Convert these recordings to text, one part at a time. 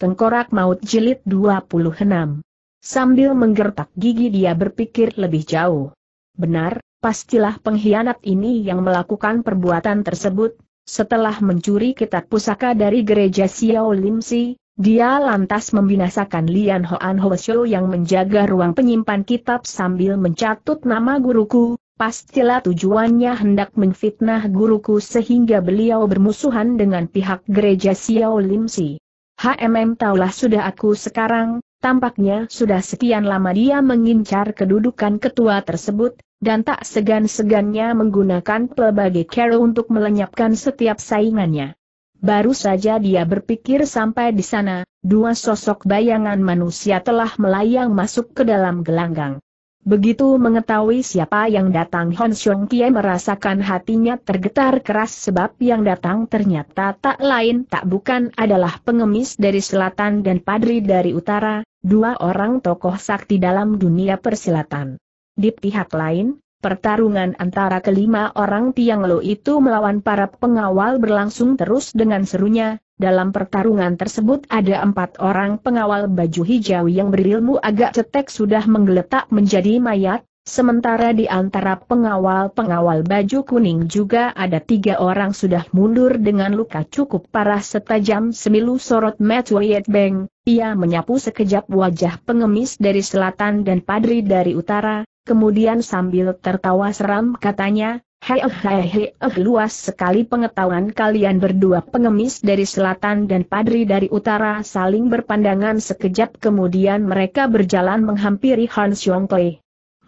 Tengkorak Maut Jilid 26. Sambil menggertak gigi dia berpikir lebih jauh. Benar, pastilah pengkhianat ini yang melakukan perbuatan tersebut, setelah mencuri kitab pusaka dari gereja Xiao Si, dia lantas membinasakan Lian Hoan Hoesho yang menjaga ruang penyimpan kitab sambil mencatut nama guruku, pastilah tujuannya hendak menfitnah guruku sehingga beliau bermusuhan dengan pihak gereja Xiao Si. HMM taulah sudah aku sekarang, tampaknya sudah sekian lama dia mengincar kedudukan ketua tersebut, dan tak segan-segannya menggunakan pelbagai cara untuk melenyapkan setiap saingannya. Baru saja dia berpikir sampai di sana, dua sosok bayangan manusia telah melayang masuk ke dalam gelanggang. Begitu mengetahui siapa yang datang Hon Xiong Kie merasakan hatinya tergetar keras sebab yang datang ternyata tak lain tak bukan adalah pengemis dari selatan dan padri dari utara, dua orang tokoh sakti dalam dunia persilatan. Di pihak lain, Pertarungan antara kelima orang Tiang Lo itu melawan para pengawal berlangsung terus dengan serunya, dalam pertarungan tersebut ada empat orang pengawal baju hijau yang berilmu agak cetek sudah menggeletak menjadi mayat, Sementara di antara pengawal-pengawal baju kuning juga ada tiga orang sudah mundur dengan luka cukup parah setajam semilu sorot Matwayet Beng, ia menyapu sekejap wajah pengemis dari selatan dan padri dari utara, kemudian sambil tertawa seram katanya, Hei hei hei eh luas sekali pengetahuan kalian berdua pengemis dari selatan dan padri dari utara saling berpandangan sekejap kemudian mereka berjalan menghampiri Han Xiongkle.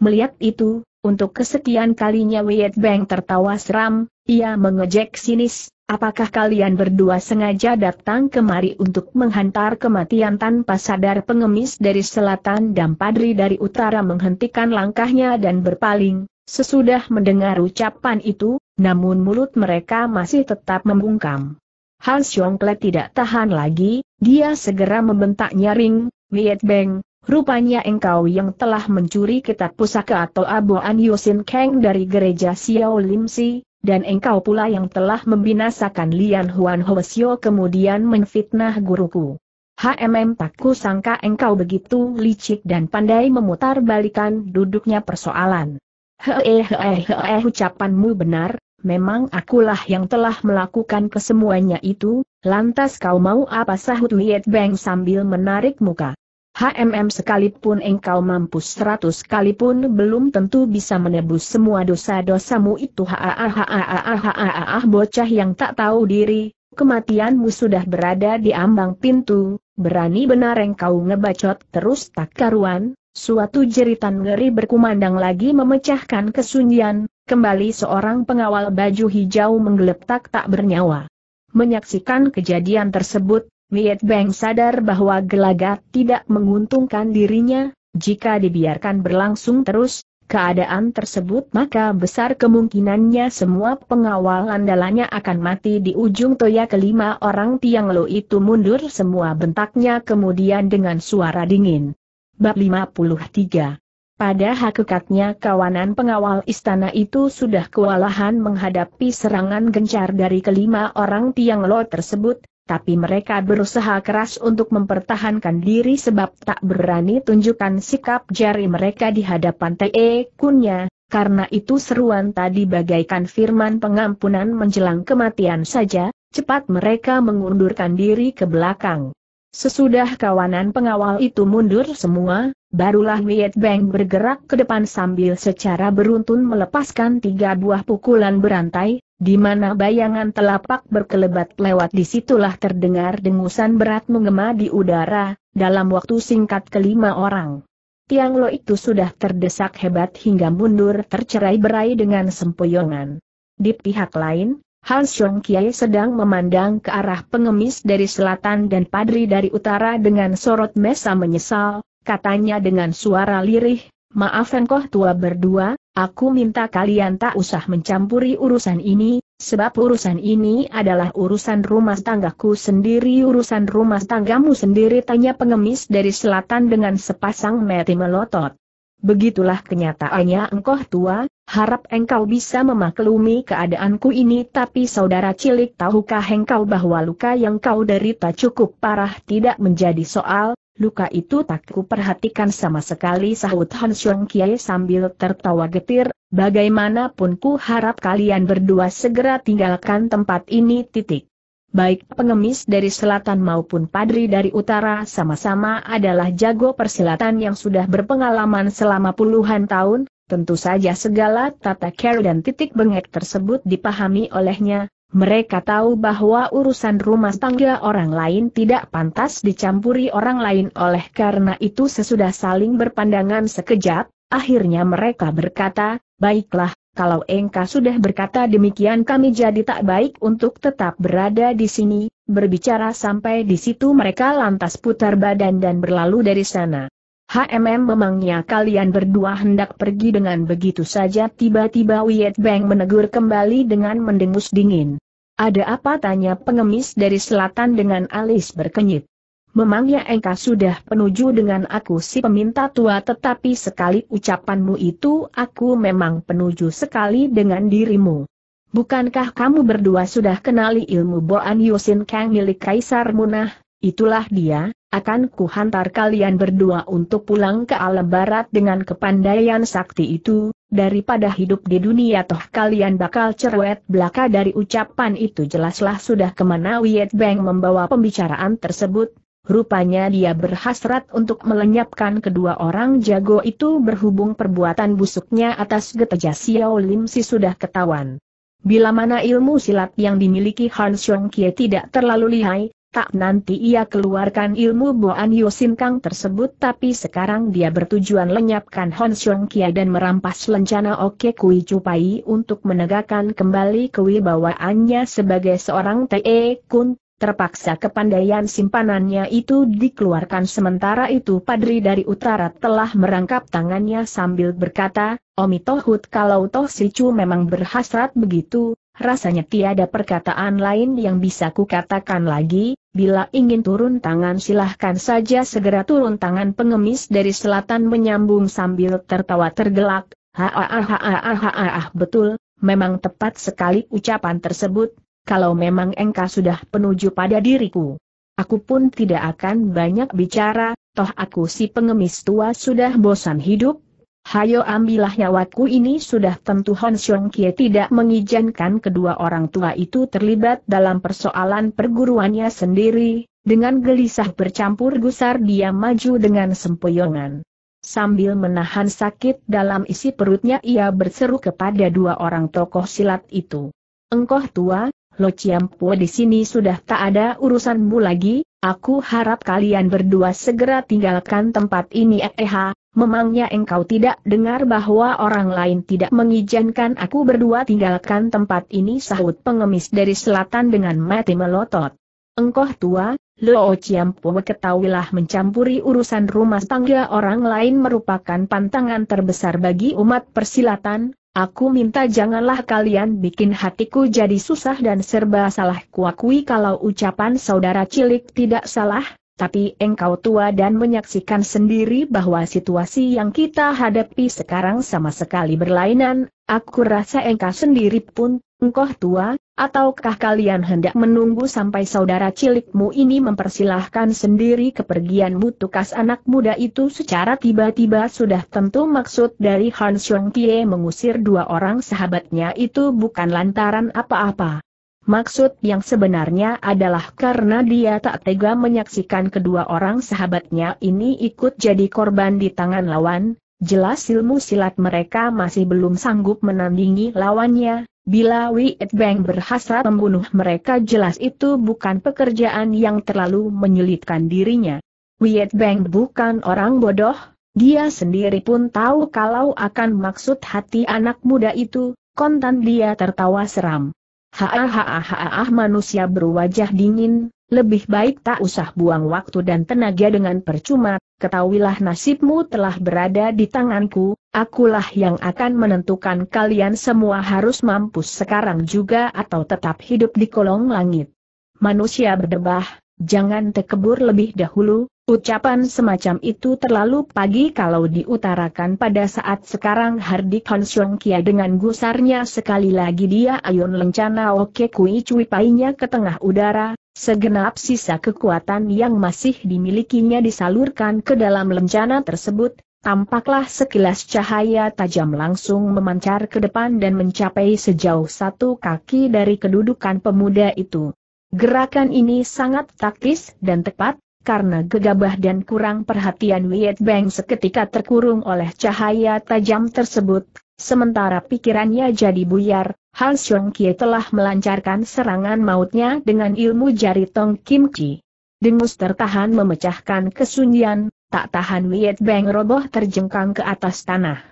Melihat itu, untuk kesekian kalinya Wiet Beng tertawa seram, ia mengejek sinis, apakah kalian berdua sengaja datang kemari untuk menghantar kematian tanpa sadar pengemis dari selatan dan padri dari utara menghentikan langkahnya dan berpaling, sesudah mendengar ucapan itu, namun mulut mereka masih tetap membungkam. Hans Yongkle tidak tahan lagi, dia segera membentak nyaring, Wiet Beng, Rupanya engkau yang telah mencuri kitab pusaka atau aboan Yosin Kang dari gereja Xiao Lim Si, dan engkau pula yang telah membinasakan Lian Huan Hoesio kemudian menfitnah guruku. HMM takku sangka engkau begitu licik dan pandai memutar balikan duduknya persoalan. Hehehehe ucapanmu benar, memang akulah yang telah melakukan kesemuanya itu, lantas kau mau apa sahut Wiet Beng sambil menarik muka. HMM sekalipun engkau mampus seratus kali pun belum tentu bisa menebus semua dosa-dosamu itu haaaaaaaaaah bocah yang tak tahu diri, kematianmu sudah berada di ambang pintu, berani benar engkau ngebacot terus tak karuan, suatu jeritan ngeri berkumandang lagi memecahkan kesunyian, kembali seorang pengawal baju hijau menggeletak tak bernyawa. Menyaksikan kejadian tersebut, Miet Beng sadar bahwa gelagat tidak menguntungkan dirinya, jika dibiarkan berlangsung terus, keadaan tersebut maka besar kemungkinannya semua pengawal andalannya akan mati di ujung toya kelima orang tiang lo itu mundur semua bentaknya kemudian dengan suara dingin. Bab 53 pada hakikatnya kawanan pengawal istana itu sudah kewalahan menghadapi serangan gencar dari kelima orang Tiang tersebut, tapi mereka berusaha keras untuk mempertahankan diri sebab tak berani tunjukkan sikap jari mereka di hadapan Te Kunya, karena itu seruan tadi bagaikan firman pengampunan menjelang kematian saja, cepat mereka mengundurkan diri ke belakang. Sesudah kawanan pengawal itu mundur semua, barulah Wiet Beng bergerak ke depan sambil secara beruntun melepaskan tiga buah pukulan berantai, di mana bayangan telapak berkelebat lewat disitulah terdengar dengusan berat menggema di udara, dalam waktu singkat kelima orang. Tiang Lo itu sudah terdesak hebat hingga mundur tercerai berai dengan sempoyongan. Di pihak lain, Han Siong Kiai sedang memandang ke arah pengemis dari selatan dan padri dari utara dengan sorot mesa menyesal, katanya dengan suara lirih, maaf koh tua berdua, aku minta kalian tak usah mencampuri urusan ini, sebab urusan ini adalah urusan rumah tanggaku sendiri urusan rumah tanggamu sendiri tanya pengemis dari selatan dengan sepasang mati melotot. Begitulah kenyataannya engkau tua, harap engkau bisa memaklumi keadaanku ini tapi saudara cilik tahukah engkau bahwa luka yang kau derita cukup parah tidak menjadi soal, luka itu tak perhatikan sama sekali sahut Han Xiong Kiai sambil tertawa getir, bagaimanapun ku harap kalian berdua segera tinggalkan tempat ini titik. Baik pengemis dari selatan maupun padri dari utara sama-sama adalah jago persilatan yang sudah berpengalaman selama puluhan tahun, Tentu saja segala tata care dan titik bengek tersebut dipahami olehnya, mereka tahu bahwa urusan rumah tangga orang lain tidak pantas dicampuri orang lain oleh karena itu sesudah saling berpandangan sekejap, akhirnya mereka berkata, baiklah, kalau engkau sudah berkata demikian kami jadi tak baik untuk tetap berada di sini, berbicara sampai di situ mereka lantas putar badan dan berlalu dari sana. HMM memangnya kalian berdua hendak pergi dengan begitu saja tiba-tiba Wiet Bang menegur kembali dengan mendengus dingin. Ada apa tanya pengemis dari selatan dengan alis berkenyit. Memangnya engkau sudah penuju dengan aku si peminta tua tetapi sekali ucapanmu itu aku memang penuju sekali dengan dirimu. Bukankah kamu berdua sudah kenali ilmu Boan Yosin Kang milik Kaisar Munah, Itulah dia, akan kuhantar kalian berdua untuk pulang ke alam barat dengan kepandaian sakti itu, daripada hidup di dunia toh kalian bakal cerewet belaka dari ucapan itu jelaslah sudah kemana Wiet Beng membawa pembicaraan tersebut, rupanya dia berhasrat untuk melenyapkan kedua orang jago itu berhubung perbuatan busuknya atas geteja Xiao Lim si sudah ketahuan. Bila mana ilmu silat yang dimiliki Han Xiong Kie tidak terlalu lihai, Tak nanti ia keluarkan ilmu Boan Yosin Kang tersebut tapi sekarang dia bertujuan lenyapkan Hon Xiong Kia dan merampas lencana Oke Kui Cupai untuk menegakkan kembali kewibawaannya sebagai seorang T.E. Kun. Terpaksa kepandaian simpanannya itu dikeluarkan sementara itu Padri dari utara telah merangkap tangannya sambil berkata, Omi Tohut kalau Toh Chu memang berhasrat begitu, Rasanya tiada perkataan lain yang bisa kukatakan lagi, bila ingin turun tangan silahkan saja segera turun tangan pengemis dari selatan menyambung sambil tertawa tergelak, haah betul, memang tepat sekali ucapan tersebut, kalau memang engkau sudah penuju pada diriku. Aku pun tidak akan banyak bicara, toh aku si pengemis tua sudah bosan hidup, Hayo ambillah nyawaku ini sudah tentu Hon Xiong Kie tidak mengizinkan kedua orang tua itu terlibat dalam persoalan perguruannya sendiri, dengan gelisah bercampur gusar dia maju dengan sempoyongan. Sambil menahan sakit dalam isi perutnya ia berseru kepada dua orang tokoh silat itu. Engkoh tua, Lo Ciampu di sini sudah tak ada urusanmu lagi, aku harap kalian berdua segera tinggalkan tempat ini eh, eh Memangnya engkau tidak dengar bahwa orang lain tidak mengizinkan aku berdua tinggalkan tempat ini sahut pengemis dari selatan dengan mati melotot. Engkau tua, Luo Chiampo ketahuilah mencampuri urusan rumah tangga orang lain merupakan pantangan terbesar bagi umat persilatan, aku minta janganlah kalian bikin hatiku jadi susah dan serba salah kuakui kalau ucapan saudara cilik tidak salah, tapi engkau tua dan menyaksikan sendiri bahwa situasi yang kita hadapi sekarang sama sekali berlainan, aku rasa engkau sendiri pun, engkau tua, ataukah kalian hendak menunggu sampai saudara cilikmu ini mempersilahkan sendiri kepergianmu tukas anak muda itu secara tiba-tiba sudah tentu maksud dari Hans Xiong Pie mengusir dua orang sahabatnya itu bukan lantaran apa-apa. Maksud yang sebenarnya adalah karena dia tak tega menyaksikan kedua orang sahabatnya ini ikut jadi korban di tangan lawan, jelas ilmu silat mereka masih belum sanggup menandingi lawannya, bila Wiet Bang berhasrat membunuh mereka jelas itu bukan pekerjaan yang terlalu menyulitkan dirinya. Wiet Bang bukan orang bodoh, dia sendiri pun tahu kalau akan maksud hati anak muda itu, kontan dia tertawa seram. Hahaha manusia berwajah dingin, lebih baik tak usah buang waktu dan tenaga dengan percuma, ketahuilah nasibmu telah berada di tanganku, akulah yang akan menentukan kalian semua harus mampus sekarang juga atau tetap hidup di kolong langit. Manusia berdebah, jangan tekebur lebih dahulu, Ucapan semacam itu terlalu pagi kalau diutarakan pada saat sekarang Hardi Konsong Kia dengan gusarnya sekali lagi dia ayun lencana oke kui cui painya ke tengah udara, segenap sisa kekuatan yang masih dimilikinya disalurkan ke dalam lencana tersebut, tampaklah sekilas cahaya tajam langsung memancar ke depan dan mencapai sejauh satu kaki dari kedudukan pemuda itu. Gerakan ini sangat taktis dan tepat, karena gegabah dan kurang perhatian Wiet Beng seketika terkurung oleh cahaya tajam tersebut, sementara pikirannya jadi buyar, Han Xiong Kie telah melancarkan serangan mautnya dengan ilmu jari Tong Kim Chi. Dengus tertahan memecahkan kesunyian, tak tahan Wiet Beng roboh terjengkang ke atas tanah.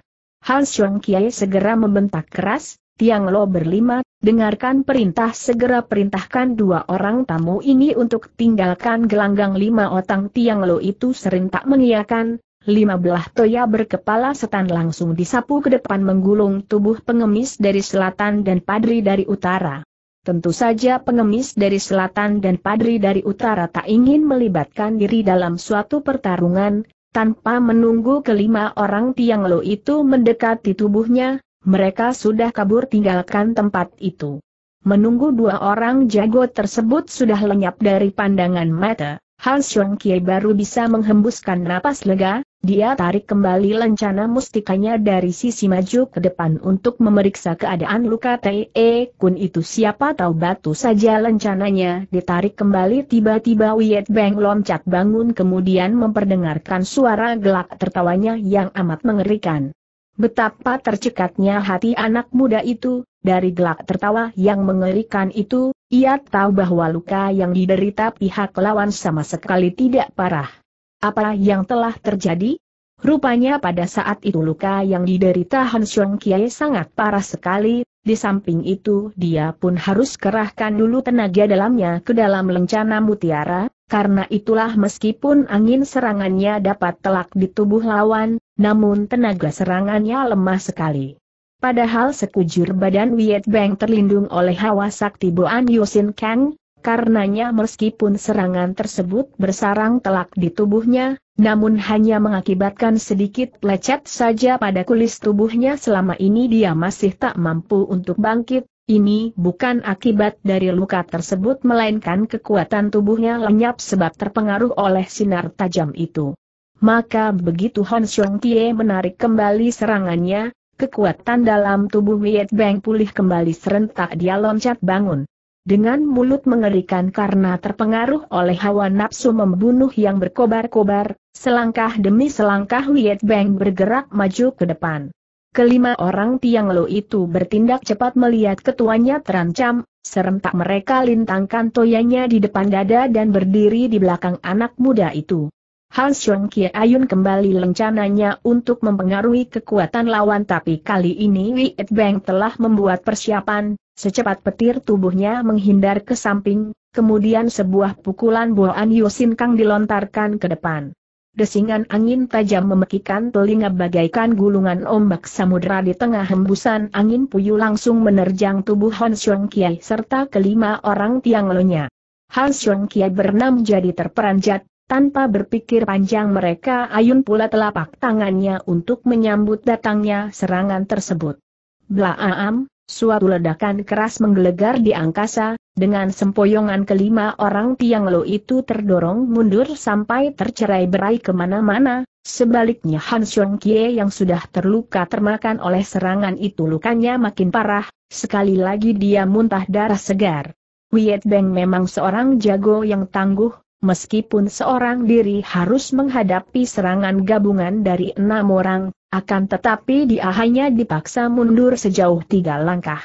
Han Xiong Kie segera membentak keras, Tiang Lo berlima, dengarkan perintah segera perintahkan dua orang tamu ini untuk tinggalkan gelanggang lima otang Tiang Lo itu serentak mengiakan, Lima belah toya berkepala setan langsung disapu ke depan menggulung tubuh pengemis dari selatan dan padri dari utara. Tentu saja pengemis dari selatan dan padri dari utara tak ingin melibatkan diri dalam suatu pertarungan, tanpa menunggu kelima orang tiang lo itu mendekati tubuhnya, mereka sudah kabur tinggalkan tempat itu. Menunggu dua orang jago tersebut sudah lenyap dari pandangan mata, Han Xiong Kie baru bisa menghembuskan napas lega, dia tarik kembali lencana mustikanya dari sisi maju ke depan untuk memeriksa keadaan luka Te Kun itu siapa tahu batu saja lencananya ditarik kembali tiba-tiba Wiet Beng loncat bangun kemudian memperdengarkan suara gelak tertawanya yang amat mengerikan. Betapa tercekatnya hati anak muda itu, dari gelak tertawa yang mengerikan itu, ia tahu bahwa luka yang diderita pihak lawan sama sekali tidak parah. Apa yang telah terjadi? Rupanya pada saat itu luka yang diderita Han Xiong Kiai sangat parah sekali, di samping itu dia pun harus kerahkan dulu tenaga dalamnya ke dalam lencana mutiara, karena itulah meskipun angin serangannya dapat telak di tubuh lawan, namun tenaga serangannya lemah sekali. Padahal sekujur badan Wiet Beng terlindung oleh hawa sakti Boan Yosin Kang, karenanya meskipun serangan tersebut bersarang telak di tubuhnya, namun hanya mengakibatkan sedikit lecet saja pada kulis tubuhnya selama ini dia masih tak mampu untuk bangkit, ini bukan akibat dari luka tersebut melainkan kekuatan tubuhnya lenyap sebab terpengaruh oleh sinar tajam itu. Maka begitu Hon Xiong Tie menarik kembali serangannya, kekuatan dalam tubuh Wiet Bang pulih kembali serentak dia loncat bangun. Dengan mulut mengerikan karena terpengaruh oleh hawa nafsu membunuh yang berkobar-kobar, selangkah demi selangkah Wiet Bang bergerak maju ke depan. Kelima orang Tiang Lo itu bertindak cepat melihat ketuanya terancam, serentak mereka lintangkan toyanya di depan dada dan berdiri di belakang anak muda itu. Han Xiong Kie Ayun kembali lencananya untuk mempengaruhi kekuatan lawan tapi kali ini Wiet Bang telah membuat persiapan, secepat petir tubuhnya menghindar ke samping, kemudian sebuah pukulan Boan Yusin Kang dilontarkan ke depan. Desingan angin tajam memekikan telinga bagaikan gulungan ombak samudra di tengah hembusan angin puyuh langsung menerjang tubuh Han Xiong Kie serta kelima orang Tiang Lonya. Han Xiong Kie bernam jadi terperanjat, tanpa berpikir panjang mereka ayun pula telapak tangannya untuk menyambut datangnya serangan tersebut. Blaam, suatu ledakan keras menggelegar di angkasa, dengan sempoyongan kelima orang tiang lo itu terdorong mundur sampai tercerai berai kemana-mana, sebaliknya Han Xiong Kie yang sudah terluka termakan oleh serangan itu lukanya makin parah, sekali lagi dia muntah darah segar. Wiet Beng memang seorang jago yang tangguh, Meskipun seorang diri harus menghadapi serangan gabungan dari enam orang, akan tetapi dia hanya dipaksa mundur sejauh tiga langkah.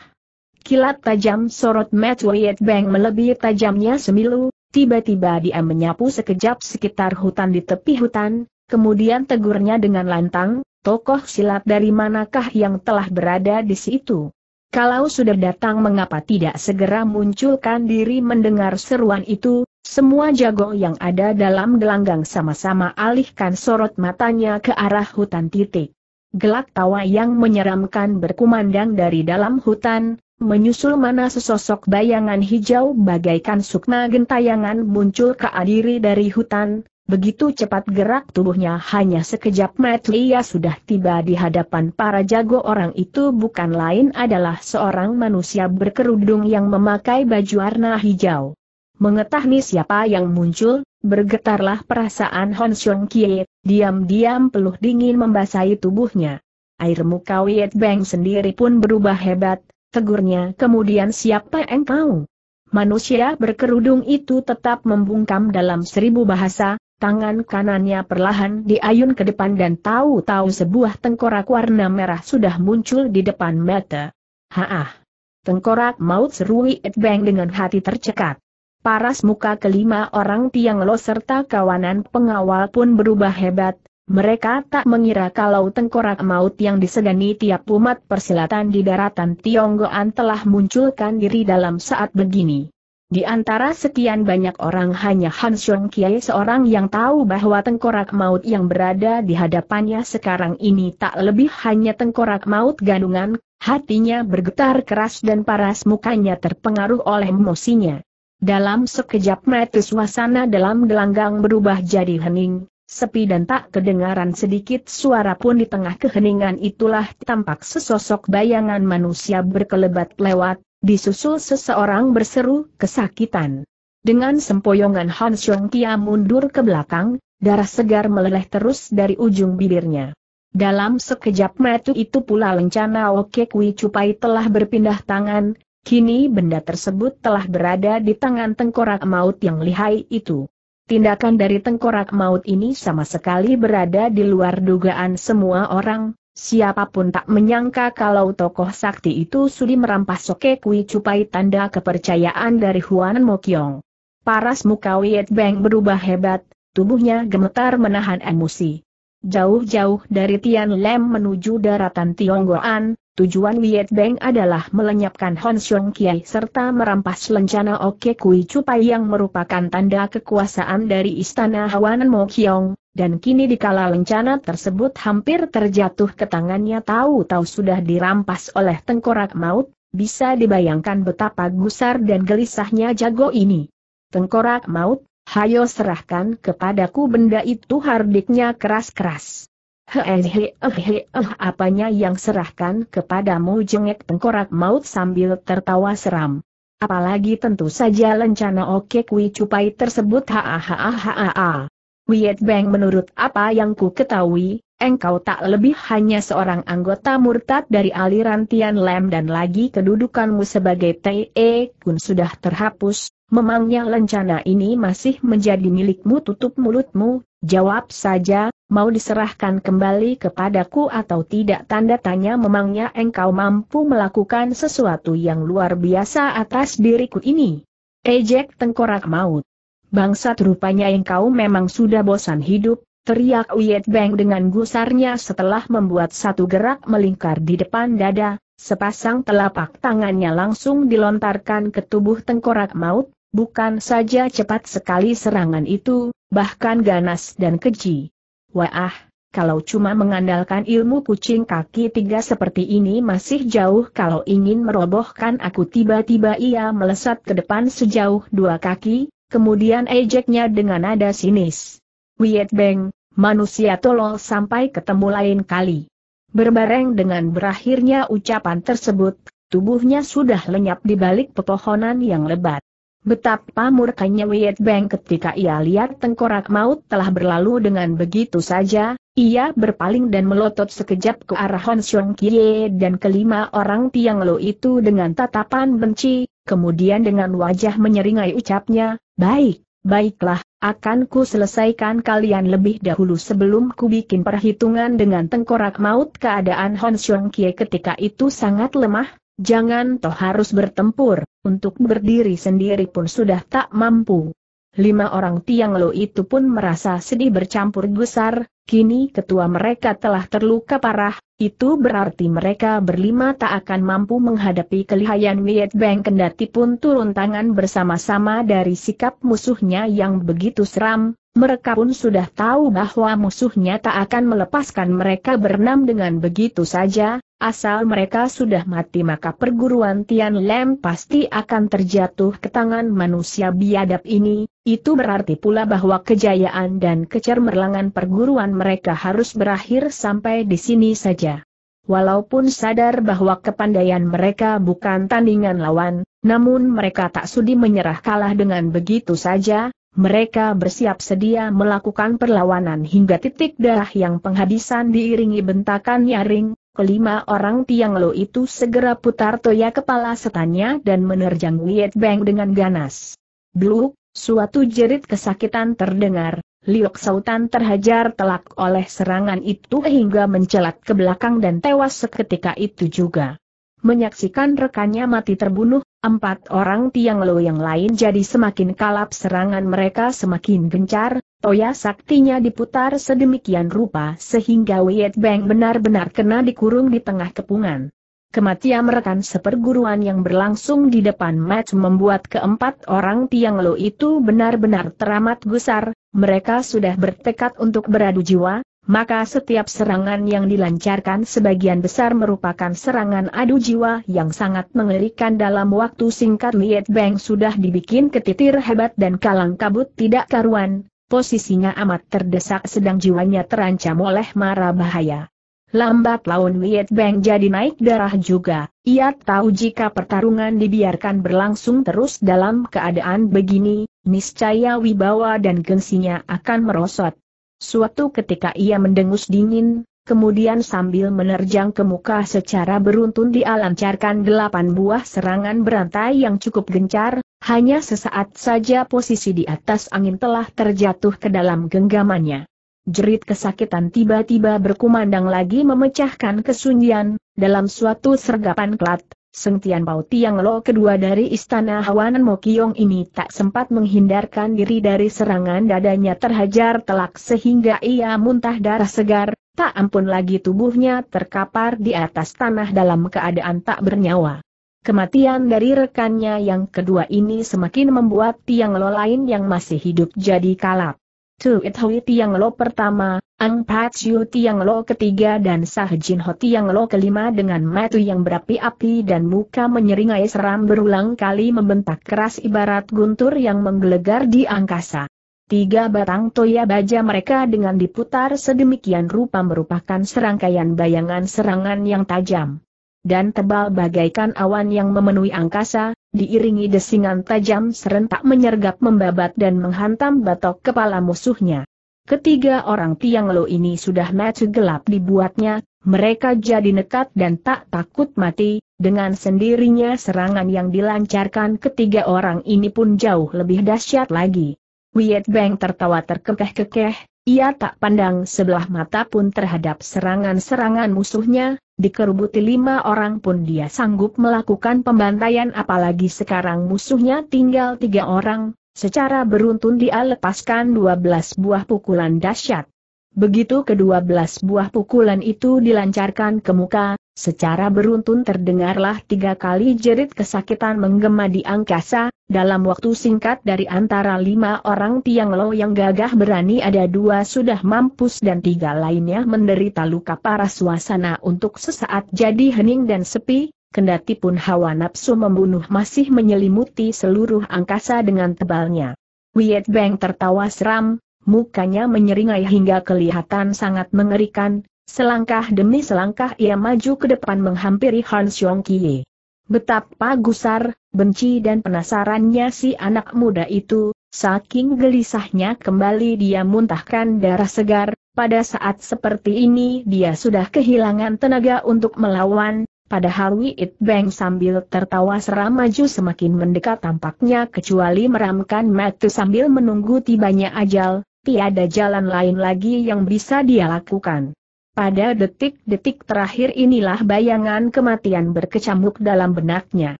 Kilat tajam sorot Matt Wyatt Bang melebihi tajamnya semilu, tiba-tiba dia menyapu sekejap sekitar hutan di tepi hutan, kemudian tegurnya dengan lantang, tokoh silat dari manakah yang telah berada di situ? Kalau sudah datang mengapa tidak segera munculkan diri mendengar seruan itu, semua jago yang ada dalam gelanggang sama-sama alihkan sorot matanya ke arah hutan titik. Gelak tawa yang menyeramkan berkumandang dari dalam hutan, menyusul mana sesosok bayangan hijau bagaikan sukma gentayangan muncul ke adiri dari hutan, begitu cepat gerak tubuhnya hanya sekejap Matlia sudah tiba di hadapan para jago orang itu bukan lain adalah seorang manusia berkerudung yang memakai baju warna hijau. Mengetahui siapa yang muncul, bergetarlah perasaan Hon Xiong Kie, diam-diam peluh dingin membasahi tubuhnya. Air muka Wiet Beng sendiri pun berubah hebat, tegurnya kemudian siapa engkau? Manusia berkerudung itu tetap membungkam dalam seribu bahasa, tangan kanannya perlahan diayun ke depan dan tahu-tahu sebuah tengkorak warna merah sudah muncul di depan mata. Haah! Ah. Tengkorak maut seru Wiet Beng dengan hati tercekat. Paras muka kelima orang Tiang Lo serta kawanan pengawal pun berubah hebat, mereka tak mengira kalau tengkorak maut yang disegani tiap umat persilatan di daratan Tionggoan telah munculkan diri dalam saat begini. Di antara sekian banyak orang hanya Han Xiong Kiai seorang yang tahu bahwa tengkorak maut yang berada di hadapannya sekarang ini tak lebih hanya tengkorak maut gandungan, hatinya bergetar keras dan paras mukanya terpengaruh oleh emosinya. Dalam sekejap mata suasana dalam gelanggang berubah jadi hening, sepi dan tak kedengaran sedikit suara pun di tengah keheningan itulah tampak sesosok bayangan manusia berkelebat lewat, disusul seseorang berseru kesakitan. Dengan sempoyongan Han Xiong Kia mundur ke belakang, darah segar meleleh terus dari ujung bibirnya. Dalam sekejap mata itu pula lencana Oke Kui Cupai telah berpindah tangan, Kini benda tersebut telah berada di tangan tengkorak maut yang lihai itu. Tindakan dari tengkorak maut ini sama sekali berada di luar dugaan semua orang, siapapun tak menyangka kalau tokoh sakti itu sudi merampas Soke Kui Cupai tanda kepercayaan dari Huan Mokyong. Paras muka Wiet Beng berubah hebat, tubuhnya gemetar menahan emosi. Jauh-jauh dari Tian Lem menuju daratan Tionggoan, Tujuan Wiet Beng adalah melenyapkan Hon Xiong Kiai serta merampas lencana Oke Kui Cupai yang merupakan tanda kekuasaan dari Istana Hawanan Mo Kiong, dan kini dikala lencana tersebut hampir terjatuh ke tangannya tahu-tahu sudah dirampas oleh tengkorak maut, bisa dibayangkan betapa gusar dan gelisahnya jago ini. Tengkorak maut, hayo serahkan kepadaku benda itu hardiknya keras-keras. Hehehe, eh apanya yang serahkan kepadamu jengek tengkorak maut sambil tertawa seram. Apalagi tentu saja lencana Oke Kui Cupai tersebut hahaha. Wiet Beng menurut apa yang ku ketahui, engkau tak lebih hanya seorang anggota murtad dari aliran Tian Lem dan lagi kedudukanmu sebagai T.E. pun sudah terhapus, memangnya lencana ini masih menjadi milikmu tutup mulutmu, jawab saja, mau diserahkan kembali kepadaku atau tidak tanda tanya memangnya engkau mampu melakukan sesuatu yang luar biasa atas diriku ini. Ejek tengkorak maut. Bangsat rupanya engkau memang sudah bosan hidup, teriak Uyet Beng dengan gusarnya setelah membuat satu gerak melingkar di depan dada, sepasang telapak tangannya langsung dilontarkan ke tubuh tengkorak maut, bukan saja cepat sekali serangan itu, bahkan ganas dan keji. Wah, kalau cuma mengandalkan ilmu kucing kaki tiga seperti ini masih jauh kalau ingin merobohkan aku tiba-tiba ia melesat ke depan sejauh dua kaki, kemudian ejeknya dengan nada sinis. Wiet Beng, manusia tolol sampai ketemu lain kali. Berbareng dengan berakhirnya ucapan tersebut, tubuhnya sudah lenyap di balik pepohonan yang lebat. Betapa murkanya Wyatt Bang ketika ia lihat tengkorak maut telah berlalu dengan begitu saja, ia berpaling dan melotot sekejap ke arah Hon Xiong Kie dan kelima orang Tiang Lo itu dengan tatapan benci, kemudian dengan wajah menyeringai ucapnya, baik, baiklah, akan ku selesaikan kalian lebih dahulu sebelum ku bikin perhitungan dengan tengkorak maut keadaan Hon Xiong Kie ketika itu sangat lemah, jangan toh harus bertempur, untuk berdiri sendiri pun sudah tak mampu. Lima orang Tiang Lo itu pun merasa sedih bercampur gusar, kini ketua mereka telah terluka parah, itu berarti mereka berlima tak akan mampu menghadapi kelihayan Wiet Bang kendati pun turun tangan bersama-sama dari sikap musuhnya yang begitu seram, mereka pun sudah tahu bahwa musuhnya tak akan melepaskan mereka berenam dengan begitu saja, Asal mereka sudah mati maka perguruan Tian Lem pasti akan terjatuh ke tangan manusia biadab ini, itu berarti pula bahwa kejayaan dan kecermerlangan perguruan mereka harus berakhir sampai di sini saja. Walaupun sadar bahwa kepandaian mereka bukan tandingan lawan, namun mereka tak sudi menyerah kalah dengan begitu saja, mereka bersiap sedia melakukan perlawanan hingga titik darah yang penghabisan diiringi bentakan nyaring, Kelima orang Tiang Lo itu segera putar toya kepala setannya dan menerjang Wiet Beng dengan ganas. Blue, suatu jerit kesakitan terdengar, Liok Sautan terhajar telak oleh serangan itu hingga mencelat ke belakang dan tewas seketika itu juga. Menyaksikan rekannya mati terbunuh, Empat orang Tiang Lo yang lain jadi semakin kalap serangan mereka semakin gencar, toya saktinya diputar sedemikian rupa sehingga Wiet Bang benar-benar kena dikurung di tengah kepungan. Kematian rekan seperguruan yang berlangsung di depan match membuat keempat orang Tiang Lo itu benar-benar teramat gusar, mereka sudah bertekad untuk beradu jiwa, maka setiap serangan yang dilancarkan sebagian besar merupakan serangan adu jiwa yang sangat mengerikan dalam waktu singkat Liet Bang sudah dibikin ketitir hebat dan kalang kabut tidak karuan, posisinya amat terdesak sedang jiwanya terancam oleh mara bahaya. Lambat laun Liet Bang jadi naik darah juga, ia tahu jika pertarungan dibiarkan berlangsung terus dalam keadaan begini, niscaya wibawa dan gengsinya akan merosot. Suatu ketika ia mendengus dingin, kemudian sambil menerjang ke muka secara beruntun dia lancarkan delapan buah serangan berantai yang cukup gencar, hanya sesaat saja posisi di atas angin telah terjatuh ke dalam genggamannya. Jerit kesakitan tiba-tiba berkumandang lagi memecahkan kesunyian, dalam suatu sergapan kelat, Seng Tian Pao Tiang Lo kedua dari istana Hawanan Mokiong ini tak sempat menghindarkan diri dari serangan dadanya terhajar telak sehingga ia muntah darah segar, tak ampun lagi tubuhnya terkapar di atas tanah dalam keadaan tak bernyawa. Kematian dari rekannya yang kedua ini semakin membuat Tiang Lo lain yang masih hidup jadi kalap. Tu Hui Tiang Lo pertama, Ang Paciu Tiang Lo ketiga dan Sah Jin Ho Tiang Lo kelima dengan metu yang berapi-api dan muka menyeringai seram berulang kali membentak keras ibarat guntur yang menggelegar di angkasa. Tiga batang toya baja mereka dengan diputar sedemikian rupa merupakan serangkaian bayangan serangan yang tajam dan tebal bagaikan awan yang memenuhi angkasa, diiringi desingan tajam serentak menyergap membabat dan menghantam batok kepala musuhnya. Ketiga orang Tiang Lo ini sudah mati gelap dibuatnya, mereka jadi nekat dan tak takut mati, dengan sendirinya serangan yang dilancarkan ketiga orang ini pun jauh lebih dahsyat lagi. Wiet Beng tertawa terkekeh-kekeh, ia tak pandang sebelah mata pun terhadap serangan-serangan musuhnya, dikerubuti lima orang pun dia sanggup melakukan pembantaian apalagi sekarang musuhnya tinggal tiga orang, secara beruntun dia lepaskan dua belas buah pukulan dahsyat. Begitu kedua belas buah pukulan itu dilancarkan ke muka, Secara beruntun terdengarlah tiga kali jerit kesakitan menggema di angkasa, dalam waktu singkat dari antara lima orang tiang lo yang gagah berani ada dua sudah mampus dan tiga lainnya menderita luka parah suasana untuk sesaat jadi hening dan sepi, kendati pun hawa nafsu membunuh masih menyelimuti seluruh angkasa dengan tebalnya. Wiet Bang tertawa seram, mukanya menyeringai hingga kelihatan sangat mengerikan, Selangkah demi selangkah ia maju ke depan menghampiri Han Xiong Kie. Betapa gusar, benci dan penasarannya si anak muda itu, saking gelisahnya kembali dia muntahkan darah segar, pada saat seperti ini dia sudah kehilangan tenaga untuk melawan, padahal Wiit bang sambil tertawa seram maju semakin mendekat tampaknya kecuali meramkan mata sambil menunggu tibanya ajal, tiada jalan lain lagi yang bisa dia lakukan. Pada detik-detik terakhir inilah bayangan kematian berkecamuk dalam benaknya.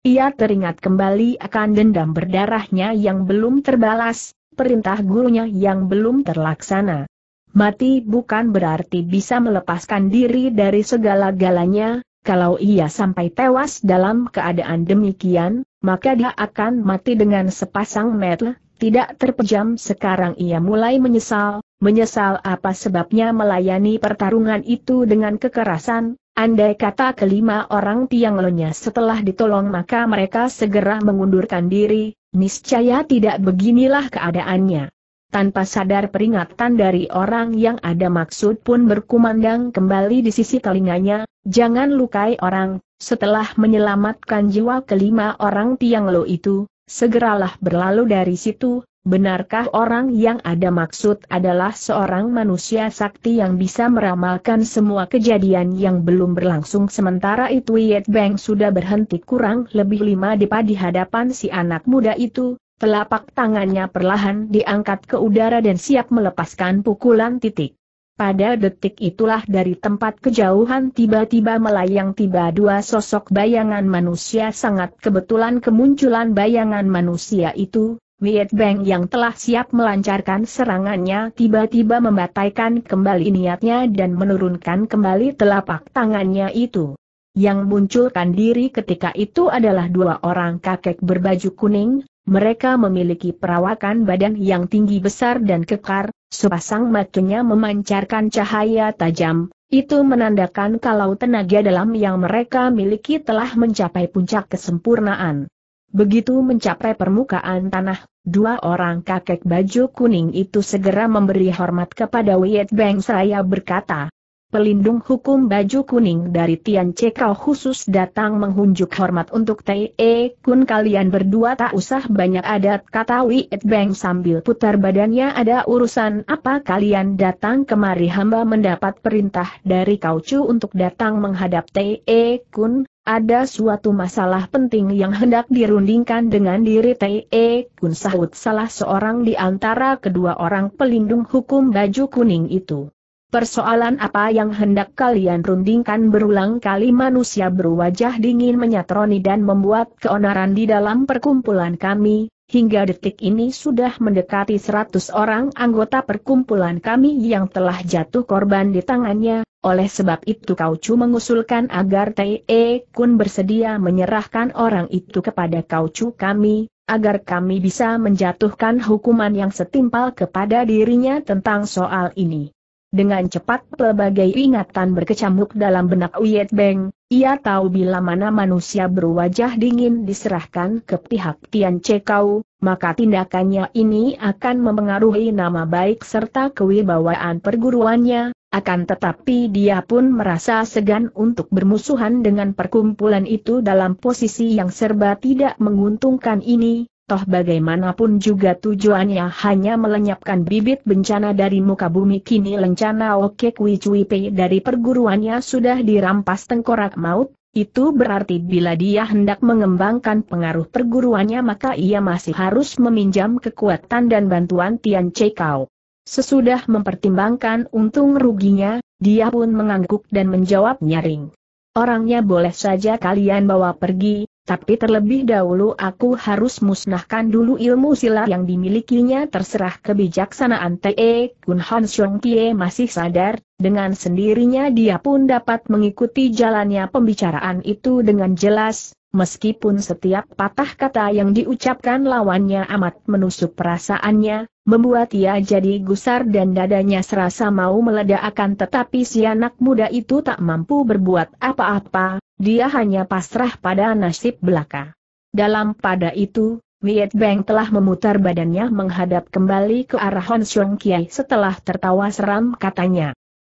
Ia teringat kembali akan dendam berdarahnya yang belum terbalas, perintah gurunya yang belum terlaksana. Mati bukan berarti bisa melepaskan diri dari segala-galanya, kalau ia sampai tewas dalam keadaan demikian, maka dia akan mati dengan sepasang metel, tidak terpejam sekarang ia mulai menyesal, menyesal apa sebabnya melayani pertarungan itu dengan kekerasan, andai kata kelima orang tiang nya setelah ditolong maka mereka segera mengundurkan diri, niscaya tidak beginilah keadaannya. Tanpa sadar peringatan dari orang yang ada maksud pun berkumandang kembali di sisi telinganya, jangan lukai orang, setelah menyelamatkan jiwa kelima orang tiang Tianglo itu, segeralah berlalu dari situ, Benarkah orang yang ada maksud adalah seorang manusia sakti yang bisa meramalkan semua kejadian yang belum berlangsung sementara itu Yet Bang sudah berhenti kurang lebih lima depa di hadapan si anak muda itu, telapak tangannya perlahan diangkat ke udara dan siap melepaskan pukulan titik. Pada detik itulah dari tempat kejauhan tiba-tiba melayang tiba dua sosok bayangan manusia sangat kebetulan kemunculan bayangan manusia itu, Wiet Beng yang telah siap melancarkan serangannya tiba-tiba membataikan kembali niatnya dan menurunkan kembali telapak tangannya itu. Yang munculkan diri ketika itu adalah dua orang kakek berbaju kuning, mereka memiliki perawakan badan yang tinggi besar dan kekar, sepasang matanya memancarkan cahaya tajam, itu menandakan kalau tenaga dalam yang mereka miliki telah mencapai puncak kesempurnaan. Begitu mencapai permukaan tanah, dua orang kakek baju kuning itu segera memberi hormat kepada Wiet Beng seraya berkata, Pelindung hukum baju kuning dari Tian Cekau khusus datang menghunjuk hormat untuk Tei Kun kalian berdua tak usah banyak adat kata Wiet Beng sambil putar badannya ada urusan apa kalian datang kemari hamba mendapat perintah dari Kau Chu untuk datang menghadap Tei Kun, ada suatu masalah penting yang hendak dirundingkan dengan diri T.E. Kun Sahut salah seorang di antara kedua orang pelindung hukum baju kuning itu. Persoalan apa yang hendak kalian rundingkan berulang kali manusia berwajah dingin menyatroni dan membuat keonaran di dalam perkumpulan kami, hingga detik ini sudah mendekati 100 orang anggota perkumpulan kami yang telah jatuh korban di tangannya, oleh sebab itu Kau Chu mengusulkan agar T.E. Kun bersedia menyerahkan orang itu kepada Kau Chu kami, agar kami bisa menjatuhkan hukuman yang setimpal kepada dirinya tentang soal ini. Dengan cepat pelbagai ingatan berkecamuk dalam benak Uyet Beng, ia tahu bila mana manusia berwajah dingin diserahkan ke pihak Tian Cekau, maka tindakannya ini akan mempengaruhi nama baik serta kewibawaan perguruannya, akan tetapi dia pun merasa segan untuk bermusuhan dengan perkumpulan itu dalam posisi yang serba tidak menguntungkan ini, Toh bagaimanapun juga tujuannya hanya melenyapkan bibit bencana dari muka bumi kini lencana Oke Kui Cui Pei dari perguruannya sudah dirampas tengkorak maut, itu berarti bila dia hendak mengembangkan pengaruh perguruannya maka ia masih harus meminjam kekuatan dan bantuan Tian Kau. Sesudah mempertimbangkan untung ruginya, dia pun mengangguk dan menjawab nyaring. Orangnya boleh saja kalian bawa pergi, tapi terlebih dahulu aku harus musnahkan dulu ilmu silat yang dimilikinya terserah kebijaksanaan T.E. Kun Han Xiong Pie masih sadar, dengan sendirinya dia pun dapat mengikuti jalannya pembicaraan itu dengan jelas, Meskipun setiap patah kata yang diucapkan lawannya amat menusuk perasaannya, membuat ia jadi gusar dan dadanya serasa mau meledak akan tetapi si anak muda itu tak mampu berbuat apa-apa, dia hanya pasrah pada nasib belaka. Dalam pada itu, Wiet Beng telah memutar badannya menghadap kembali ke arah Hon Xiong Kiai setelah tertawa seram katanya.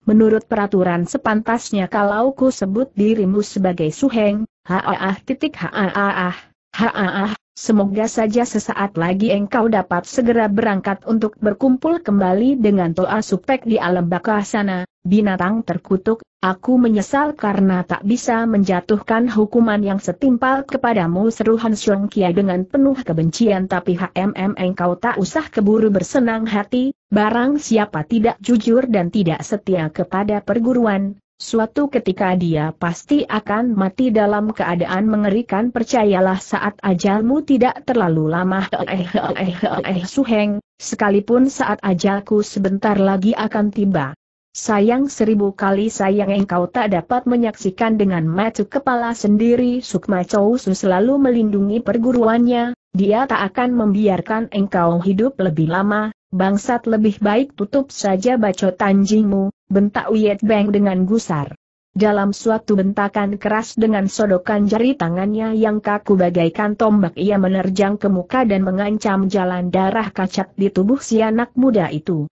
Menurut peraturan sepantasnya kalau ku sebut dirimu sebagai suheng, haaah titik haaah, haaah, semoga saja sesaat lagi engkau dapat segera berangkat untuk berkumpul kembali dengan Toa Supek di alam bakah sana, binatang terkutuk, aku menyesal karena tak bisa menjatuhkan hukuman yang setimpal kepadamu seru Han Xiong Kia dengan penuh kebencian tapi HMM engkau tak usah keburu bersenang hati, Barang siapa tidak jujur dan tidak setia kepada perguruan, suatu ketika dia pasti akan mati dalam keadaan mengerikan percayalah saat ajalmu tidak terlalu lama suheng, sekalipun saat ajalku sebentar lagi akan tiba. Sayang seribu kali sayang engkau tak dapat menyaksikan dengan mata kepala sendiri Sukma Chousu selalu melindungi perguruannya, dia tak akan membiarkan engkau hidup lebih lama, Bangsat lebih baik tutup saja baca tanjimu, bentak Wiet Beng dengan gusar. Dalam suatu bentakan keras dengan sodokan jari tangannya yang kaku bagaikan tombak ia menerjang ke muka dan mengancam jalan darah kacat di tubuh si anak muda itu.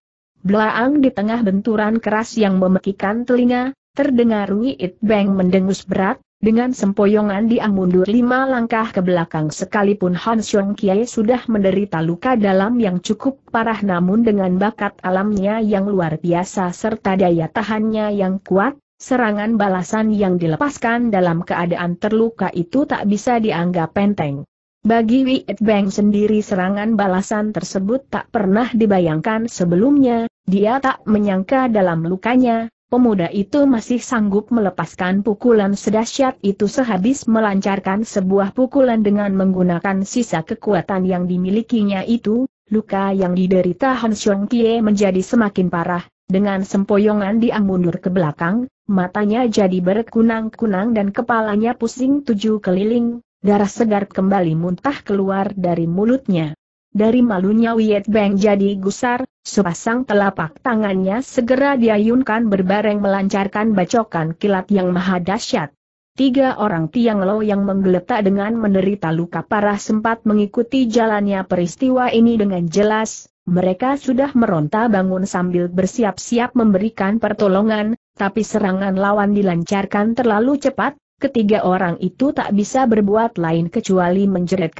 Belaang di tengah benturan keras yang memekikan telinga, terdengar Wiet Beng mendengus berat, dengan sempoyongan dia mundur lima langkah ke belakang sekalipun Han Xiong Kiai sudah menderita luka dalam yang cukup parah namun dengan bakat alamnya yang luar biasa serta daya tahannya yang kuat, serangan balasan yang dilepaskan dalam keadaan terluka itu tak bisa dianggap penting. Bagi Wiet Bang sendiri serangan balasan tersebut tak pernah dibayangkan sebelumnya, dia tak menyangka dalam lukanya, pemuda itu masih sanggup melepaskan pukulan sedahsyat itu sehabis melancarkan sebuah pukulan dengan menggunakan sisa kekuatan yang dimilikinya itu, luka yang diderita Han Xiong Kie menjadi semakin parah, dengan sempoyongan dia mundur ke belakang, matanya jadi berkunang-kunang dan kepalanya pusing tujuh keliling, darah segar kembali muntah keluar dari mulutnya. Dari malunya Wiet Beng jadi gusar, sepasang telapak tangannya segera diayunkan berbareng melancarkan bacokan kilat yang maha dahsyat. Tiga orang tiang lo yang menggeletak dengan menderita luka parah sempat mengikuti jalannya peristiwa ini dengan jelas, mereka sudah meronta bangun sambil bersiap-siap memberikan pertolongan, tapi serangan lawan dilancarkan terlalu cepat, Ketiga orang itu tak bisa berbuat lain kecuali menjerit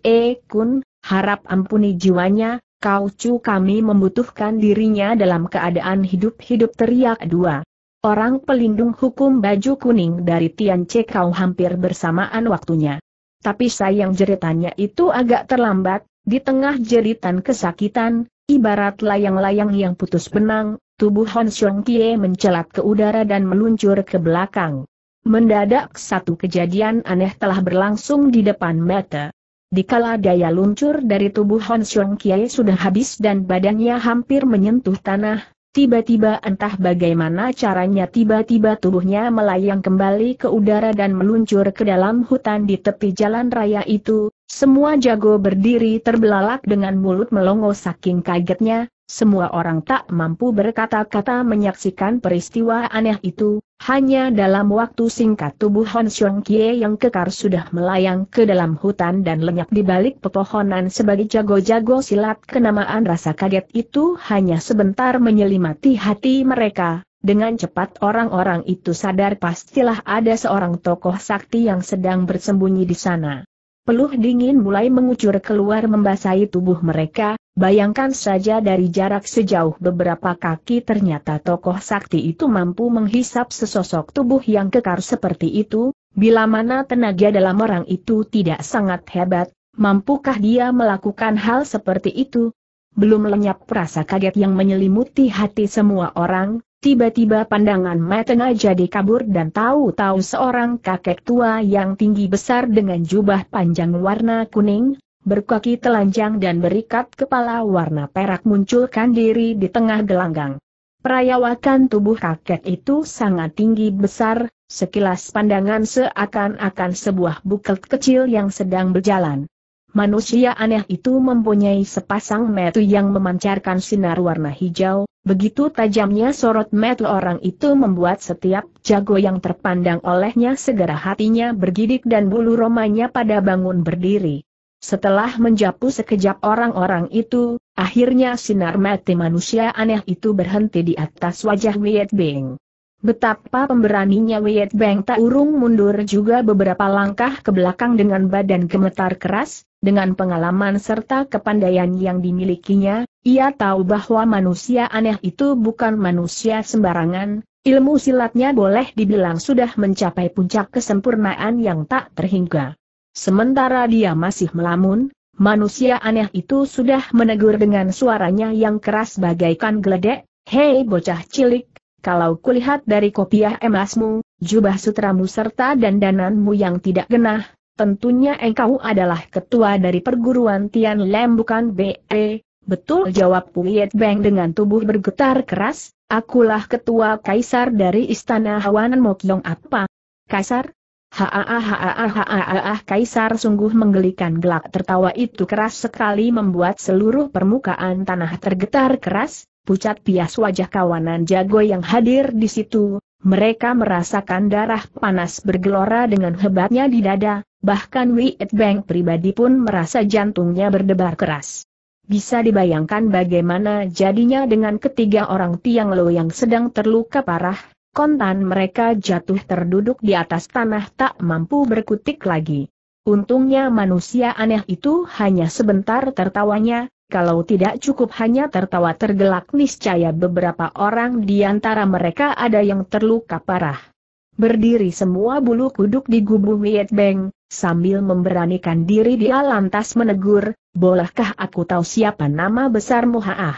Eh, Kun, Harap ampuni jiwanya, kau cu kami membutuhkan dirinya dalam keadaan hidup-hidup teriak dua. Orang pelindung hukum baju kuning dari Tian kau hampir bersamaan waktunya. Tapi sayang jeritannya itu agak terlambat, di tengah jeritan kesakitan, ibarat layang-layang yang putus benang, tubuh Hon Xiong Kie mencelat ke udara dan meluncur ke belakang. Mendadak satu kejadian aneh telah berlangsung di depan mata. Dikala daya luncur dari tubuh Hon Xiong Kiai sudah habis dan badannya hampir menyentuh tanah, tiba-tiba entah bagaimana caranya tiba-tiba tubuhnya melayang kembali ke udara dan meluncur ke dalam hutan di tepi jalan raya itu, semua jago berdiri terbelalak dengan mulut melongo saking kagetnya, semua orang tak mampu berkata-kata menyaksikan peristiwa aneh itu, hanya dalam waktu singkat tubuh Hon Xiong Kie yang kekar sudah melayang ke dalam hutan dan lenyap di balik pepohonan sebagai jago-jago silat kenamaan rasa kaget itu hanya sebentar menyelimati hati mereka, dengan cepat orang-orang itu sadar pastilah ada seorang tokoh sakti yang sedang bersembunyi di sana. Peluh dingin mulai mengucur keluar membasahi tubuh mereka, Bayangkan saja dari jarak sejauh beberapa kaki ternyata tokoh sakti itu mampu menghisap sesosok tubuh yang kekar seperti itu, bila mana tenaga dalam orang itu tidak sangat hebat, mampukah dia melakukan hal seperti itu? Belum lenyap rasa kaget yang menyelimuti hati semua orang, tiba-tiba pandangan matanya jadi kabur dan tahu-tahu seorang kakek tua yang tinggi besar dengan jubah panjang warna kuning, berkaki telanjang dan berikat kepala warna perak munculkan diri di tengah gelanggang. Perayawakan tubuh kakek itu sangat tinggi besar, sekilas pandangan seakan-akan sebuah buket kecil yang sedang berjalan. Manusia aneh itu mempunyai sepasang metu yang memancarkan sinar warna hijau, begitu tajamnya sorot metu orang itu membuat setiap jago yang terpandang olehnya segera hatinya bergidik dan bulu romanya pada bangun berdiri. Setelah menjapu sekejap orang-orang itu, akhirnya sinar mati manusia aneh itu berhenti di atas wajah Wiet Beng. Betapa pemberaninya Wiet Beng tak urung mundur juga beberapa langkah ke belakang dengan badan gemetar keras, dengan pengalaman serta kepandaian yang dimilikinya, ia tahu bahwa manusia aneh itu bukan manusia sembarangan, ilmu silatnya boleh dibilang sudah mencapai puncak kesempurnaan yang tak terhingga. Sementara dia masih melamun, manusia aneh itu sudah menegur dengan suaranya yang keras bagaikan geledek, Hei bocah cilik, kalau kulihat dari kopiah emasmu, jubah sutramu serta dandananmu yang tidak genah, tentunya engkau adalah ketua dari perguruan Tian Lem bukan B.E. Betul jawab Puyet Beng dengan tubuh bergetar keras, akulah ketua kaisar dari istana Hawanan Mokyong apa? Kaisar? haa haa haaah kaisar sungguh menggelikan gelak tertawa itu keras sekali membuat seluruh permukaan tanah tergetar keras, pucat pias wajah kawanan jago yang hadir di situ, mereka merasakan darah panas bergelora dengan hebatnya di dada, bahkan Wiet Bang pribadi pun merasa jantungnya berdebar keras. Bisa dibayangkan bagaimana jadinya dengan ketiga orang Tiang Lo yang sedang terluka parah, kontan mereka jatuh terduduk di atas tanah tak mampu berkutik lagi. Untungnya manusia aneh itu hanya sebentar tertawanya, kalau tidak cukup hanya tertawa tergelak niscaya beberapa orang di antara mereka ada yang terluka parah. Berdiri semua bulu kuduk di gubu Wiet Beng, sambil memberanikan diri dia lantas menegur, bolehkah aku tahu siapa nama besar muhaah?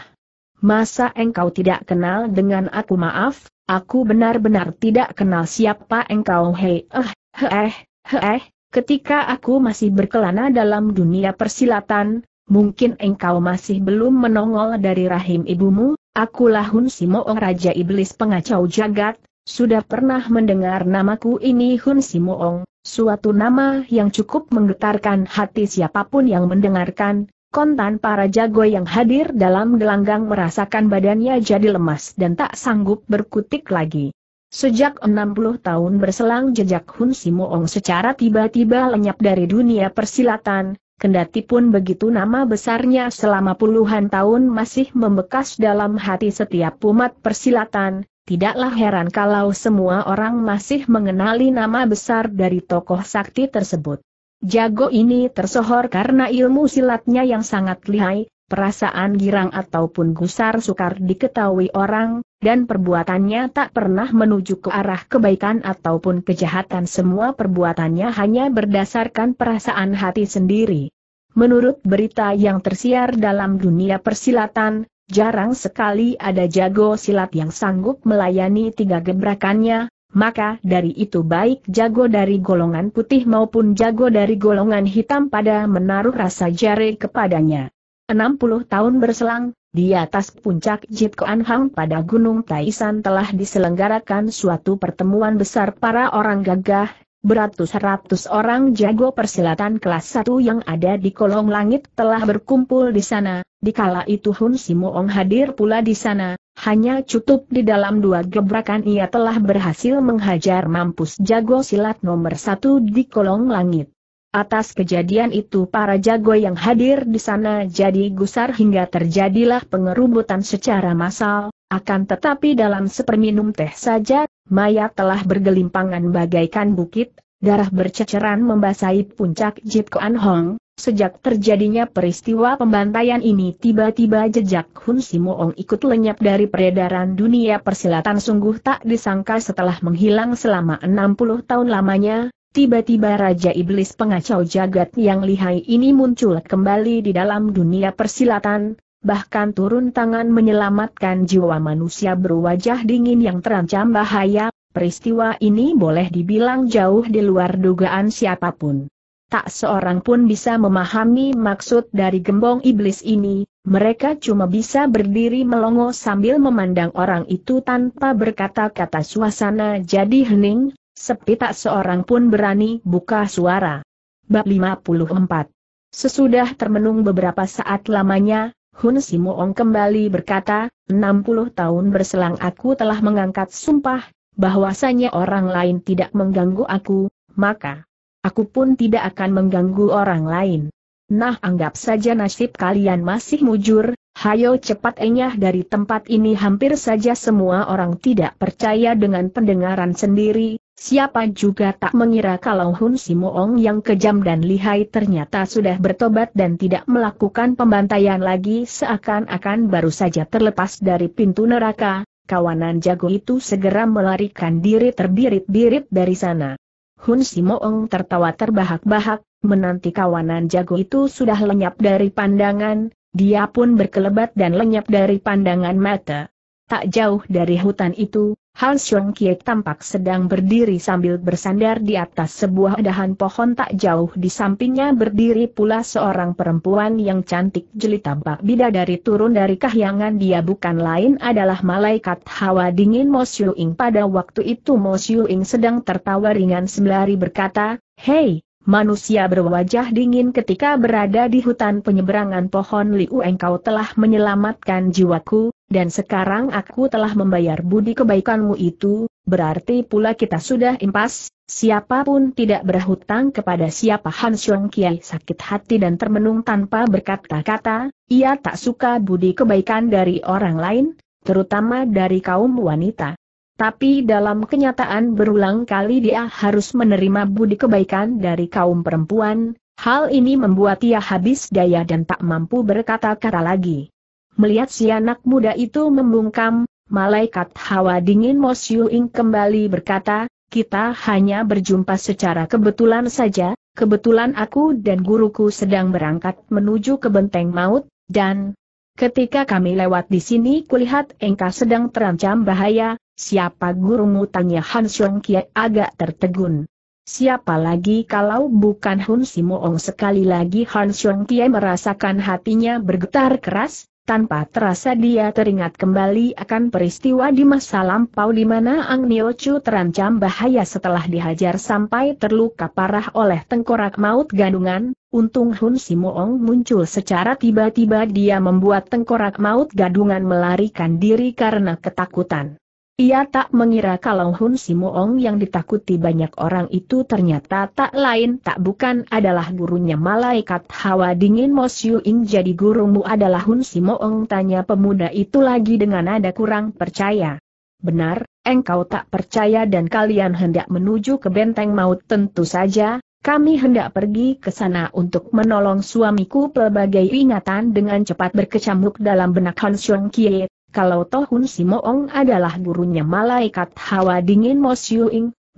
Masa engkau tidak kenal dengan aku maaf, Aku benar-benar tidak kenal siapa engkau hei eh, heh, heh, eh. ketika aku masih berkelana dalam dunia persilatan, mungkin engkau masih belum menongol dari rahim ibumu, akulah Hun Simoong Raja Iblis Pengacau Jagat, sudah pernah mendengar namaku ini Hun Simoong, suatu nama yang cukup menggetarkan hati siapapun yang mendengarkan, Kontan para jago yang hadir dalam gelanggang merasakan badannya jadi lemas dan tak sanggup berkutik lagi. Sejak 60 tahun berselang jejak Hun Simoong secara tiba-tiba lenyap dari dunia persilatan, kendati pun begitu nama besarnya selama puluhan tahun masih membekas dalam hati setiap umat persilatan, tidaklah heran kalau semua orang masih mengenali nama besar dari tokoh sakti tersebut. Jago ini tersohor karena ilmu silatnya yang sangat lihai, perasaan girang ataupun gusar sukar diketahui orang, dan perbuatannya tak pernah menuju ke arah kebaikan ataupun kejahatan semua perbuatannya hanya berdasarkan perasaan hati sendiri. Menurut berita yang tersiar dalam dunia persilatan, jarang sekali ada jago silat yang sanggup melayani tiga gebrakannya, maka dari itu baik jago dari golongan putih maupun jago dari golongan hitam pada menaruh rasa jari kepadanya. 60 tahun berselang, di atas puncak Jit Koan pada Gunung Taisan telah diselenggarakan suatu pertemuan besar para orang gagah Beratus-ratus orang jago persilatan kelas 1 yang ada di kolong langit telah berkumpul di sana, Di kala itu Hun Simoong hadir pula di sana, hanya cukup di dalam dua gebrakan ia telah berhasil menghajar mampus jago silat nomor satu di kolong langit. Atas kejadian itu para jago yang hadir di sana jadi gusar hingga terjadilah pengerubutan secara massal, akan tetapi dalam seperminum teh saja, mayat telah bergelimpangan bagaikan bukit, darah berceceran membasahi puncak Jip Kuan Hong, Sejak terjadinya peristiwa pembantaian ini tiba-tiba jejak Hun Simoong ikut lenyap dari peredaran dunia persilatan sungguh tak disangka setelah menghilang selama 60 tahun lamanya, Tiba-tiba Raja Iblis pengacau jagat yang lihai ini muncul kembali di dalam dunia persilatan, bahkan turun tangan menyelamatkan jiwa manusia berwajah dingin yang terancam bahaya, peristiwa ini boleh dibilang jauh di luar dugaan siapapun tak seorang pun bisa memahami maksud dari gembong iblis ini, mereka cuma bisa berdiri melongo sambil memandang orang itu tanpa berkata-kata suasana jadi hening, sepi tak seorang pun berani buka suara. Bab 54 Sesudah termenung beberapa saat lamanya, Hun Simoong kembali berkata, 60 tahun berselang aku telah mengangkat sumpah, bahwasanya orang lain tidak mengganggu aku, maka Aku pun tidak akan mengganggu orang lain. Nah anggap saja nasib kalian masih mujur, hayo cepat enyah dari tempat ini hampir saja semua orang tidak percaya dengan pendengaran sendiri, siapa juga tak mengira kalau Hun Simoong yang kejam dan lihai ternyata sudah bertobat dan tidak melakukan pembantaian lagi seakan-akan baru saja terlepas dari pintu neraka, kawanan jago itu segera melarikan diri terbirit-birit dari sana. Hun Simoong tertawa terbahak-bahak, menanti kawanan jago itu sudah lenyap dari pandangan, dia pun berkelebat dan lenyap dari pandangan mata. Tak jauh dari hutan itu, Xiong Kiek tampak sedang berdiri sambil bersandar di atas sebuah dahan pohon tak jauh di sampingnya berdiri pula seorang perempuan yang cantik jeli tampak bidadari turun dari kahyangan dia bukan lain adalah malaikat hawa dingin Mo Ing. pada waktu itu Mo Ing sedang tertawa ringan sembari berkata, Hei, Manusia berwajah dingin ketika berada di hutan penyeberangan pohon Liu engkau telah menyelamatkan jiwaku, dan sekarang aku telah membayar budi kebaikanmu itu, berarti pula kita sudah impas, siapapun tidak berhutang kepada siapa Han Xiong Kiai sakit hati dan termenung tanpa berkata-kata, ia tak suka budi kebaikan dari orang lain, terutama dari kaum wanita. Tapi dalam kenyataan berulang kali dia harus menerima budi kebaikan dari kaum perempuan, hal ini membuat ia habis daya dan tak mampu berkata-kata lagi. Melihat si anak muda itu membungkam, malaikat hawa dingin Mos Ing kembali berkata, kita hanya berjumpa secara kebetulan saja, kebetulan aku dan guruku sedang berangkat menuju ke benteng maut, dan ketika kami lewat di sini kulihat engkau sedang terancam bahaya, Siapa gurumu tanya Han Xiong Kie agak tertegun. Siapa lagi kalau bukan Hun Simoong sekali lagi Han Xiong Kie merasakan hatinya bergetar keras, tanpa terasa dia teringat kembali akan peristiwa di masa lampau di mana Ang Nio Chu terancam bahaya setelah dihajar sampai terluka parah oleh tengkorak maut gadungan, Untung Hun Simoong muncul secara tiba-tiba dia membuat tengkorak maut gadungan melarikan diri karena ketakutan. Ia tak mengira kalau Hun Simoong yang ditakuti banyak orang itu ternyata tak lain tak bukan adalah gurunya malaikat hawa dingin Siu Ing jadi gurumu adalah Hun Simoong tanya pemuda itu lagi dengan nada kurang percaya. Benar, engkau tak percaya dan kalian hendak menuju ke benteng maut tentu saja, kami hendak pergi ke sana untuk menolong suamiku pelbagai ingatan dengan cepat berkecamuk dalam benak Han Xiong Kie, kalau Tohun Simoong adalah gurunya malaikat hawa dingin Mos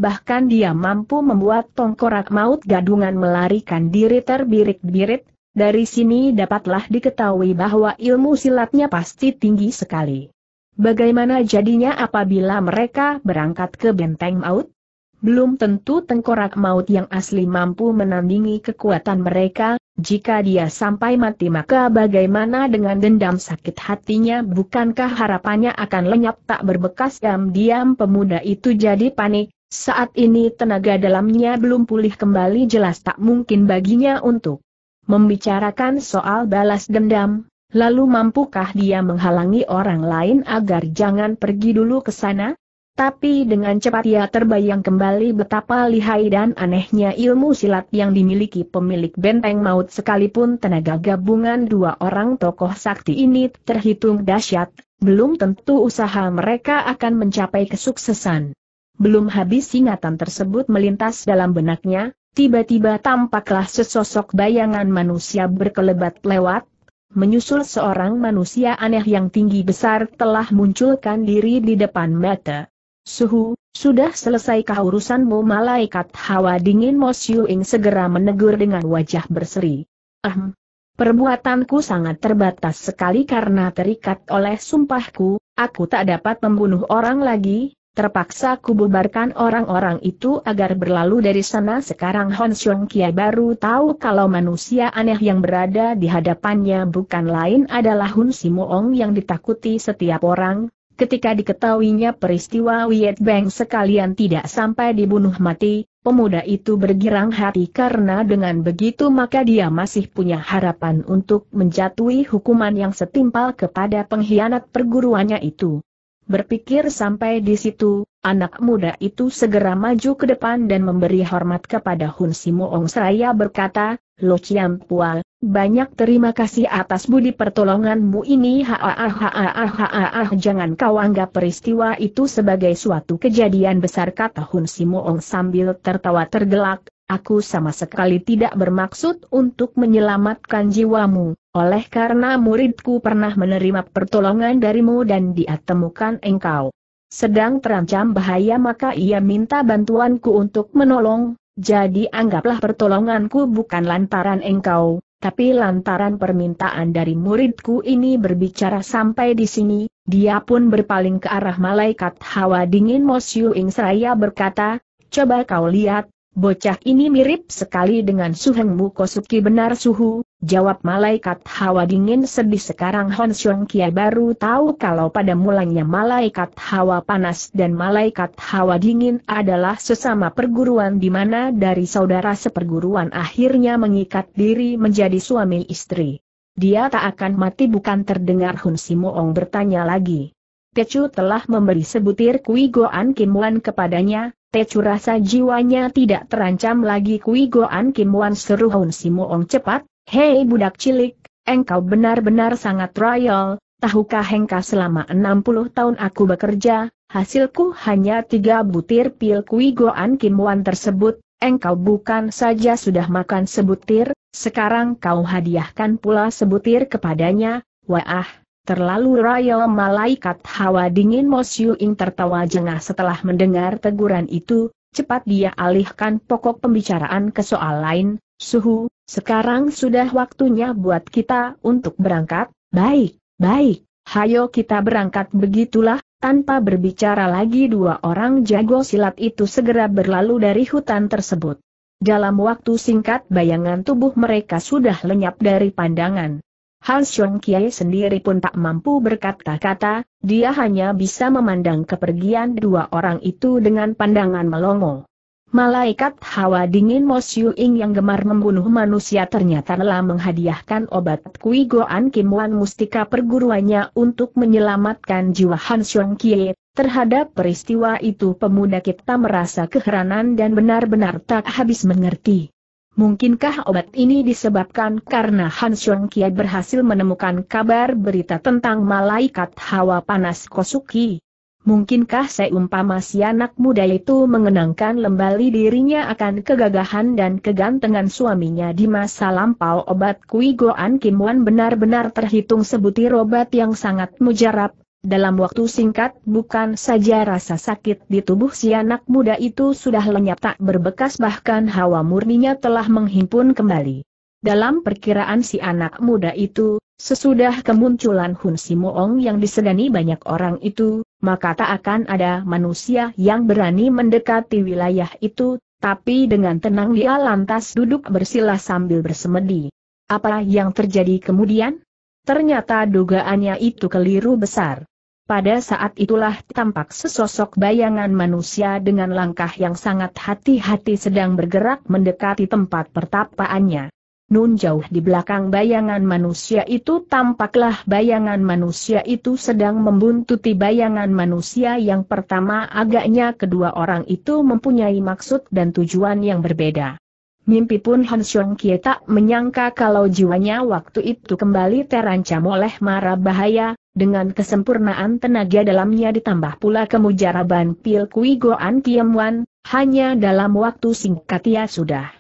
bahkan dia mampu membuat tongkorak maut gadungan melarikan diri terbirik birit dari sini dapatlah diketahui bahwa ilmu silatnya pasti tinggi sekali. Bagaimana jadinya apabila mereka berangkat ke benteng maut? Belum tentu tengkorak maut yang asli mampu menandingi kekuatan mereka, jika dia sampai mati maka bagaimana dengan dendam sakit hatinya bukankah harapannya akan lenyap tak berbekas diam-diam pemuda itu jadi panik, saat ini tenaga dalamnya belum pulih kembali jelas tak mungkin baginya untuk membicarakan soal balas dendam, lalu mampukah dia menghalangi orang lain agar jangan pergi dulu ke sana? Tapi dengan cepat ia terbayang kembali betapa lihai dan anehnya ilmu silat yang dimiliki pemilik benteng maut sekalipun tenaga gabungan dua orang tokoh sakti ini terhitung dahsyat, belum tentu usaha mereka akan mencapai kesuksesan. Belum habis ingatan tersebut melintas dalam benaknya, tiba-tiba tampaklah sesosok bayangan manusia berkelebat lewat, menyusul seorang manusia aneh yang tinggi besar telah munculkan diri di depan mata. Suhu, sudah selesaikah urusanmu malaikat hawa dingin Mos segera menegur dengan wajah berseri. Ahem. Perbuatanku sangat terbatas sekali karena terikat oleh sumpahku, aku tak dapat membunuh orang lagi, terpaksa kububarkan orang-orang itu agar berlalu dari sana sekarang Hon Xiong Kia baru tahu kalau manusia aneh yang berada di hadapannya bukan lain adalah Hun Simoong yang ditakuti setiap orang, Ketika diketahuinya peristiwa Wiet Beng sekalian tidak sampai dibunuh mati, pemuda itu bergirang hati karena dengan begitu maka dia masih punya harapan untuk menjatuhi hukuman yang setimpal kepada pengkhianat perguruannya itu. Berpikir sampai di situ, anak muda itu segera maju ke depan dan memberi hormat kepada Hun Simoong seraya berkata, Lo Chiam Pua, banyak terima kasih atas budi pertolonganmu ini haah jangan kau anggap peristiwa itu sebagai suatu kejadian besar kata Hun Simoong sambil tertawa tergelak, aku sama sekali tidak bermaksud untuk menyelamatkan jiwamu, oleh karena muridku pernah menerima pertolongan darimu dan dia temukan engkau. Sedang terancam bahaya maka ia minta bantuanku untuk menolong, jadi anggaplah pertolonganku bukan lantaran engkau, tapi lantaran permintaan dari muridku ini berbicara sampai di sini, dia pun berpaling ke arah malaikat hawa dingin Mosyu Ing seraya berkata, coba kau lihat, Bocah ini mirip sekali dengan Suheng Kosuki benar suhu, jawab malaikat hawa dingin sedih sekarang Hon Xiong Kia baru tahu kalau pada mulanya malaikat hawa panas dan malaikat hawa dingin adalah sesama perguruan di mana dari saudara seperguruan akhirnya mengikat diri menjadi suami istri. Dia tak akan mati bukan terdengar Hun Simoong bertanya lagi. Pecu telah memberi sebutir kui Goan Kimuan kepadanya, Tecu rasa jiwanya tidak terancam lagi Kui Goan Kim Wan seru Hon Ong cepat, Hei budak cilik, engkau benar-benar sangat royal, tahukah engkau selama 60 tahun aku bekerja, hasilku hanya tiga butir pil Kui Goan Kim Wan tersebut, engkau bukan saja sudah makan sebutir, sekarang kau hadiahkan pula sebutir kepadanya, wah Terlalu royal malaikat hawa dingin Mo Ing tertawa jengah setelah mendengar teguran itu, cepat dia alihkan pokok pembicaraan ke soal lain, suhu, sekarang sudah waktunya buat kita untuk berangkat, baik, baik, hayo kita berangkat begitulah, tanpa berbicara lagi dua orang jago silat itu segera berlalu dari hutan tersebut. Dalam waktu singkat bayangan tubuh mereka sudah lenyap dari pandangan. Han Xiong Kiai sendiri pun tak mampu berkata-kata, dia hanya bisa memandang kepergian dua orang itu dengan pandangan melongo. Malaikat hawa dingin Mo Ing yang gemar membunuh manusia ternyata telah menghadiahkan obat Kui Goan Kim Wan Mustika perguruannya untuk menyelamatkan jiwa Han Xiong Kiai. Terhadap peristiwa itu pemuda kita merasa keheranan dan benar-benar tak habis mengerti. Mungkinkah obat ini disebabkan karena Han Xiong Kia berhasil menemukan kabar berita tentang malaikat hawa panas Kosuki? Mungkinkah seumpama si anak muda itu mengenangkan lembali dirinya akan kegagahan dan kegantengan suaminya di masa lampau obat Kui Goan Kim Wan benar-benar terhitung sebutir obat yang sangat mujarab, dalam waktu singkat bukan saja rasa sakit di tubuh si anak muda itu sudah lenyap tak berbekas bahkan hawa murninya telah menghimpun kembali. Dalam perkiraan si anak muda itu, sesudah kemunculan Hun Simoong yang disegani banyak orang itu, maka tak akan ada manusia yang berani mendekati wilayah itu, tapi dengan tenang dia lantas duduk bersila sambil bersemedi. Apa yang terjadi kemudian? Ternyata dugaannya itu keliru besar. Pada saat itulah tampak sesosok bayangan manusia dengan langkah yang sangat hati-hati sedang bergerak mendekati tempat pertapaannya. Nun jauh di belakang bayangan manusia itu tampaklah bayangan manusia itu sedang membuntuti bayangan manusia yang pertama agaknya kedua orang itu mempunyai maksud dan tujuan yang berbeda. Mimpi pun Han Xiong Kie tak menyangka kalau jiwanya waktu itu kembali terancam oleh mara bahaya, dengan kesempurnaan tenaga dalamnya ditambah pula kemujaraban Pil Kui Goan Kiem Wan, hanya dalam waktu singkat ia sudah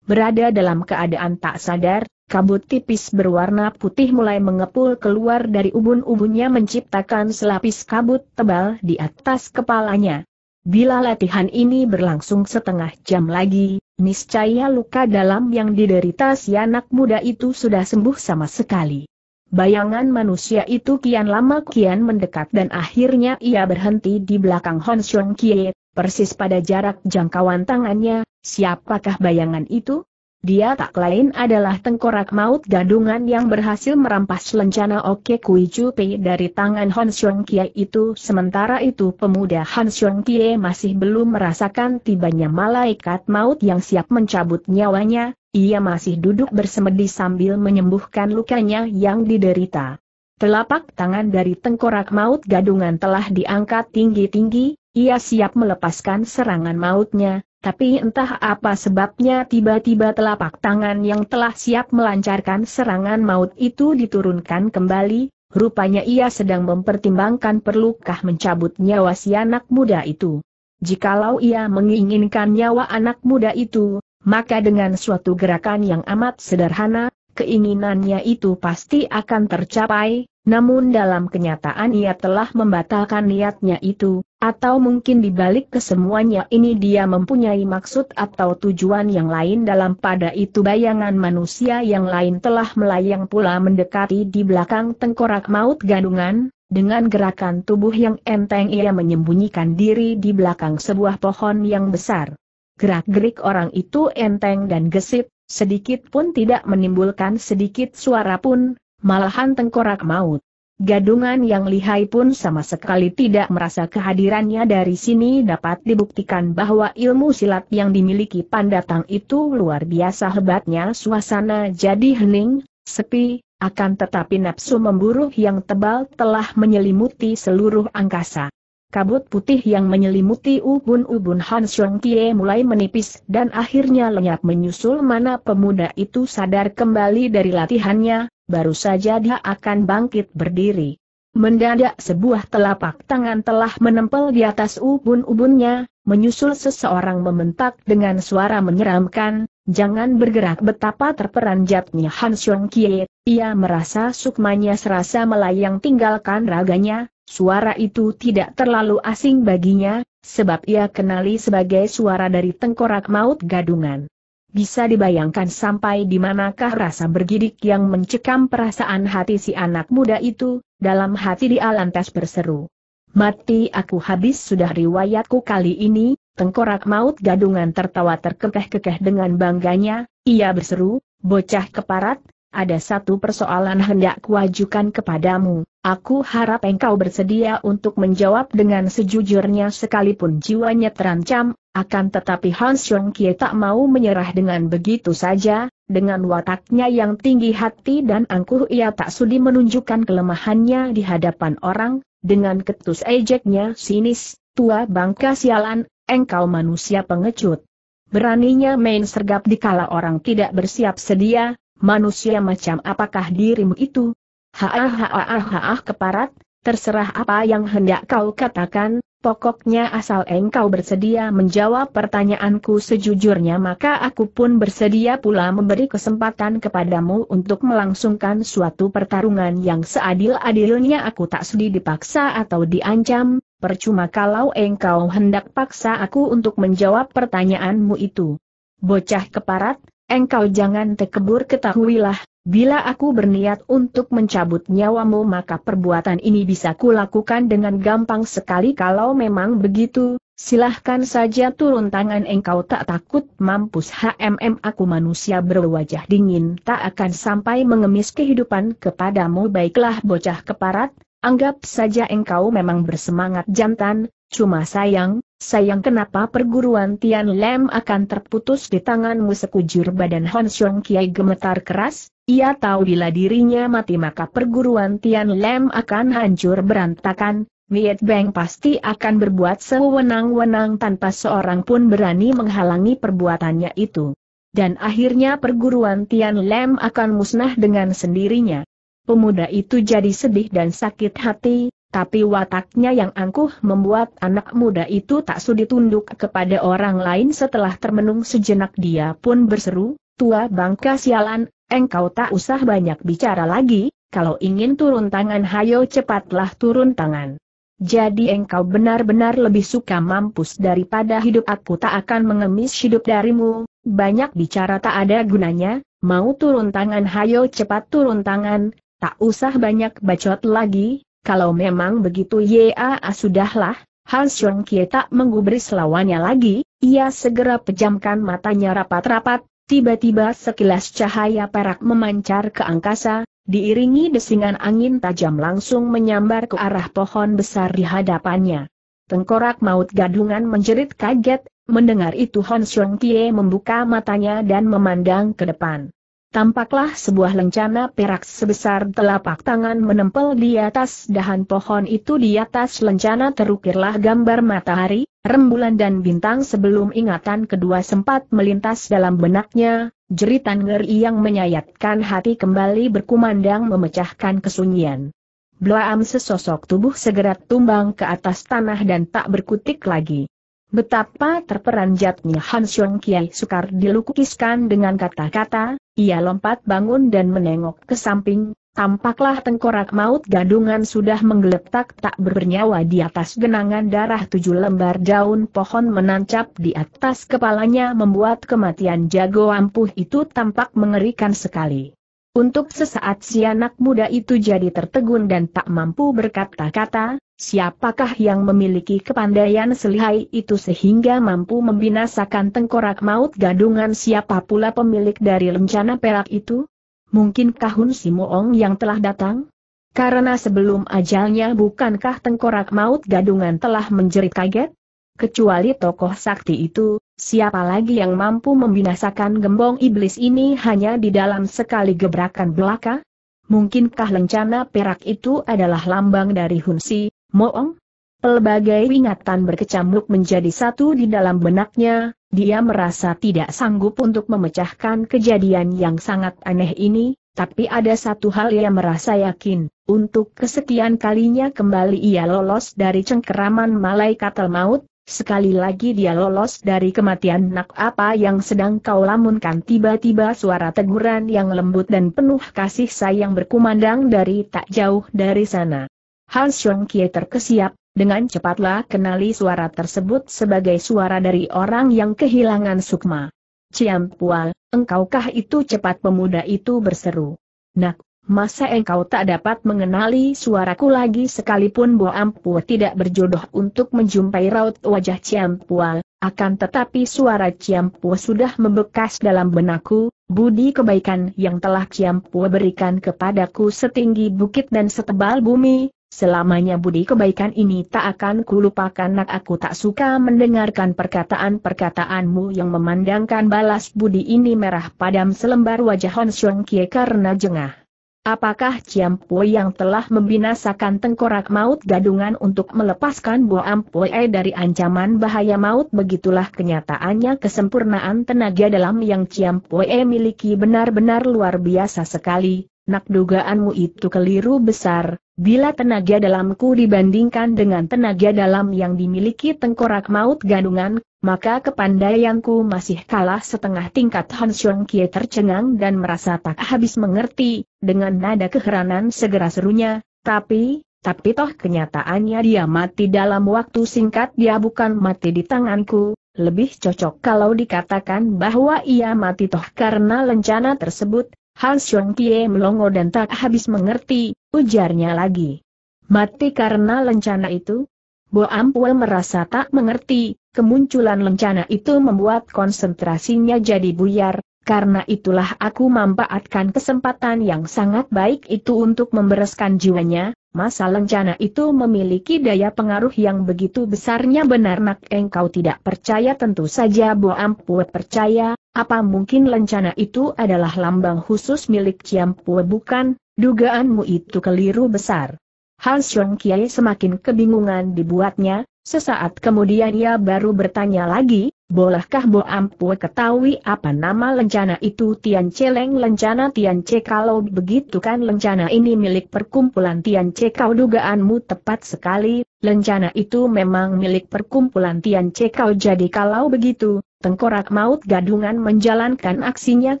berada dalam keadaan tak sadar, kabut tipis berwarna putih mulai mengepul keluar dari ubun-ubunnya menciptakan selapis kabut tebal di atas kepalanya. Bila latihan ini berlangsung setengah jam lagi, Niscaya luka dalam yang diderita si anak muda itu sudah sembuh sama sekali. Bayangan manusia itu kian lama kian mendekat dan akhirnya ia berhenti di belakang Hon Xiong Kie, persis pada jarak jangkauan tangannya, siapakah bayangan itu? Dia tak lain adalah tengkorak maut gadungan yang berhasil merampas lencana Oke Kui Chupi dari tangan Han Xiong Kie itu. Sementara itu pemuda Han Xiong Kie masih belum merasakan tibanya malaikat maut yang siap mencabut nyawanya, ia masih duduk bersemedi sambil menyembuhkan lukanya yang diderita. Telapak tangan dari tengkorak maut gadungan telah diangkat tinggi-tinggi, ia siap melepaskan serangan mautnya, tapi entah apa sebabnya tiba-tiba telapak tangan yang telah siap melancarkan serangan maut itu diturunkan kembali, rupanya ia sedang mempertimbangkan perlukah mencabut nyawa si anak muda itu. Jikalau ia menginginkan nyawa anak muda itu, maka dengan suatu gerakan yang amat sederhana, keinginannya itu pasti akan tercapai, namun dalam kenyataan ia telah membatalkan niatnya itu, atau mungkin dibalik kesemuanya ini dia mempunyai maksud atau tujuan yang lain dalam pada itu bayangan manusia yang lain telah melayang pula mendekati di belakang tengkorak maut gadungan, dengan gerakan tubuh yang enteng ia menyembunyikan diri di belakang sebuah pohon yang besar. Gerak-gerik orang itu enteng dan gesit, sedikit pun tidak menimbulkan sedikit suara pun, malahan tengkorak maut Gadungan yang lihai pun sama sekali tidak merasa kehadirannya dari sini dapat dibuktikan bahwa ilmu silat yang dimiliki pandatang itu luar biasa hebatnya suasana jadi hening, sepi, akan tetapi nafsu memburu yang tebal telah menyelimuti seluruh angkasa. Kabut putih yang menyelimuti ubun-ubun Han Xiong Kie mulai menipis dan akhirnya lenyap menyusul mana pemuda itu sadar kembali dari latihannya, baru saja dia akan bangkit berdiri. Mendadak sebuah telapak tangan telah menempel di atas ubun-ubunnya, menyusul seseorang membentak dengan suara menyeramkan, jangan bergerak betapa terperanjatnya Han Xiong Kie, ia merasa sukmanya serasa melayang tinggalkan raganya, suara itu tidak terlalu asing baginya, sebab ia kenali sebagai suara dari tengkorak maut gadungan. Bisa dibayangkan sampai di manakah rasa bergidik yang mencekam perasaan hati si anak muda itu, dalam hati di Alantas berseru. Mati aku habis sudah riwayatku kali ini, tengkorak maut gadungan tertawa terkekeh-kekeh dengan bangganya, ia berseru, bocah keparat, ada satu persoalan hendak kuajukan kepadamu, aku harap engkau bersedia untuk menjawab dengan sejujurnya sekalipun jiwanya terancam, akan tetapi Hans Kie tak mau menyerah dengan begitu saja, dengan wataknya yang tinggi hati dan angkuh ia tak sudi menunjukkan kelemahannya di hadapan orang, dengan ketus ejeknya sinis, tua bangka sialan, engkau manusia pengecut. Beraninya main sergap dikala orang tidak bersiap sedia, manusia macam apakah dirimu itu? Haah haah haah keparat, terserah apa yang hendak kau katakan, pokoknya asal engkau bersedia menjawab pertanyaanku sejujurnya maka aku pun bersedia pula memberi kesempatan kepadamu untuk melangsungkan suatu pertarungan yang seadil-adilnya aku tak sedih dipaksa atau diancam, percuma kalau engkau hendak paksa aku untuk menjawab pertanyaanmu itu. Bocah keparat, engkau jangan tekebur ketahuilah, Bila aku berniat untuk mencabut nyawamu maka perbuatan ini bisa kulakukan dengan gampang sekali kalau memang begitu, silahkan saja turun tangan engkau tak takut mampus HMM aku manusia berwajah dingin tak akan sampai mengemis kehidupan kepadamu baiklah bocah keparat, anggap saja engkau memang bersemangat jantan, cuma sayang, Sayang kenapa perguruan Tian Lem akan terputus di tanganmu sekujur badan Hon Xiong Kiai gemetar keras, ia tahu bila dirinya mati maka perguruan Tian Lem akan hancur berantakan, Miet Beng pasti akan berbuat sewenang-wenang tanpa seorang pun berani menghalangi perbuatannya itu. Dan akhirnya perguruan Tian Lem akan musnah dengan sendirinya. Pemuda itu jadi sedih dan sakit hati, tapi wataknya yang angkuh membuat anak muda itu tak sudi tunduk kepada orang lain setelah termenung sejenak dia pun berseru, tua bangka sialan, engkau tak usah banyak bicara lagi, kalau ingin turun tangan hayo cepatlah turun tangan. Jadi engkau benar-benar lebih suka mampus daripada hidup aku tak akan mengemis hidup darimu, banyak bicara tak ada gunanya, mau turun tangan hayo cepat turun tangan, tak usah banyak bacot lagi, kalau memang begitu ya sudahlah, Han Xiong Kie tak menggubris lawannya lagi, ia segera pejamkan matanya rapat-rapat, tiba-tiba sekilas cahaya perak memancar ke angkasa, diiringi desingan angin tajam langsung menyambar ke arah pohon besar di hadapannya. Tengkorak maut gadungan menjerit kaget, mendengar itu Han Xiong Kie membuka matanya dan memandang ke depan tampaklah sebuah lencana perak sebesar telapak tangan menempel di atas dahan pohon itu di atas lencana terukirlah gambar matahari, rembulan dan bintang sebelum ingatan kedua sempat melintas dalam benaknya, jeritan ngeri yang menyayatkan hati kembali berkumandang memecahkan kesunyian. Blaam sesosok tubuh segera tumbang ke atas tanah dan tak berkutik lagi. Betapa terperanjatnya Han Xiong Kiai sukar dilukiskan dengan kata-kata, ia lompat bangun dan menengok ke samping, tampaklah tengkorak maut gadungan sudah menggeletak tak bernyawa di atas genangan darah tujuh lembar daun pohon menancap di atas kepalanya membuat kematian jago ampuh itu tampak mengerikan sekali. Untuk sesaat si anak muda itu jadi tertegun dan tak mampu berkata-kata, Siapakah yang memiliki kepandaian selihai itu sehingga mampu membinasakan tengkorak maut gadungan siapa pula pemilik dari lencana perak itu? Mungkinkah Hun Simoong yang telah datang? Karena sebelum ajalnya bukankah tengkorak maut gadungan telah menjerit kaget? Kecuali tokoh sakti itu, siapa lagi yang mampu membinasakan gembong iblis ini hanya di dalam sekali gebrakan belaka? Mungkinkah lencana perak itu adalah lambang dari Hunsi, Moong? Pelbagai ingatan berkecamuk menjadi satu di dalam benaknya, dia merasa tidak sanggup untuk memecahkan kejadian yang sangat aneh ini, tapi ada satu hal yang merasa yakin, untuk kesekian kalinya kembali ia lolos dari cengkeraman malaikat maut, Sekali lagi dia lolos dari kematian nak apa yang sedang kau lamunkan tiba-tiba suara teguran yang lembut dan penuh kasih sayang berkumandang dari tak jauh dari sana. Han Xiong Kie terkesiap, dengan cepatlah kenali suara tersebut sebagai suara dari orang yang kehilangan sukma. Ciam Pual, engkaukah itu cepat pemuda itu berseru. Nak, masa engkau tak dapat mengenali suaraku lagi sekalipun Bo Ampu tidak berjodoh untuk menjumpai raut wajah Ciam Pual, akan tetapi suara Ciam Pual sudah membekas dalam benakku, budi kebaikan yang telah Ciam Pual berikan kepadaku setinggi bukit dan setebal bumi, Selamanya budi kebaikan ini tak akan kulupakan nak aku tak suka mendengarkan perkataan-perkataanmu yang memandangkan balas budi ini merah padam selembar wajah Hon Xiong Kie karena jengah. Apakah Ciam Pui yang telah membinasakan tengkorak maut gadungan untuk melepaskan Bo Ampui dari ancaman bahaya maut begitulah kenyataannya kesempurnaan tenaga dalam yang Ciam Pui miliki benar-benar luar biasa sekali, nak dugaanmu itu keliru besar, bila tenaga dalamku dibandingkan dengan tenaga dalam yang dimiliki tengkorak maut gadungan, maka kepandaianku masih kalah setengah tingkat Han Xiong Kie tercengang dan merasa tak habis mengerti, dengan nada keheranan segera serunya, tapi, tapi toh kenyataannya dia mati dalam waktu singkat dia bukan mati di tanganku, lebih cocok kalau dikatakan bahwa ia mati toh karena lencana tersebut, Han Siong Tie melongo dan tak habis mengerti, ujarnya lagi. Mati karena lencana itu? Bo Ampul merasa tak mengerti, kemunculan lencana itu membuat konsentrasinya jadi buyar, karena itulah aku memanfaatkan kesempatan yang sangat baik itu untuk membereskan jiwanya, Masa lencana itu memiliki daya pengaruh yang begitu besarnya benar nak engkau tidak percaya tentu saja Bo Ampue percaya, apa mungkin lencana itu adalah lambang khusus milik Ciampue bukan, dugaanmu itu keliru besar. Han Xiong Kiai semakin kebingungan dibuatnya, sesaat kemudian ia baru bertanya lagi, Bolehkah Bo Ampue ketahui apa nama lencana itu Tian Celeng lencana Tian Ce kalau begitu kan lencana ini milik perkumpulan Tian Ce kau dugaanmu tepat sekali, lencana itu memang milik perkumpulan Tian Ce kau jadi kalau begitu, Tengkorak Maut Gadungan menjalankan aksinya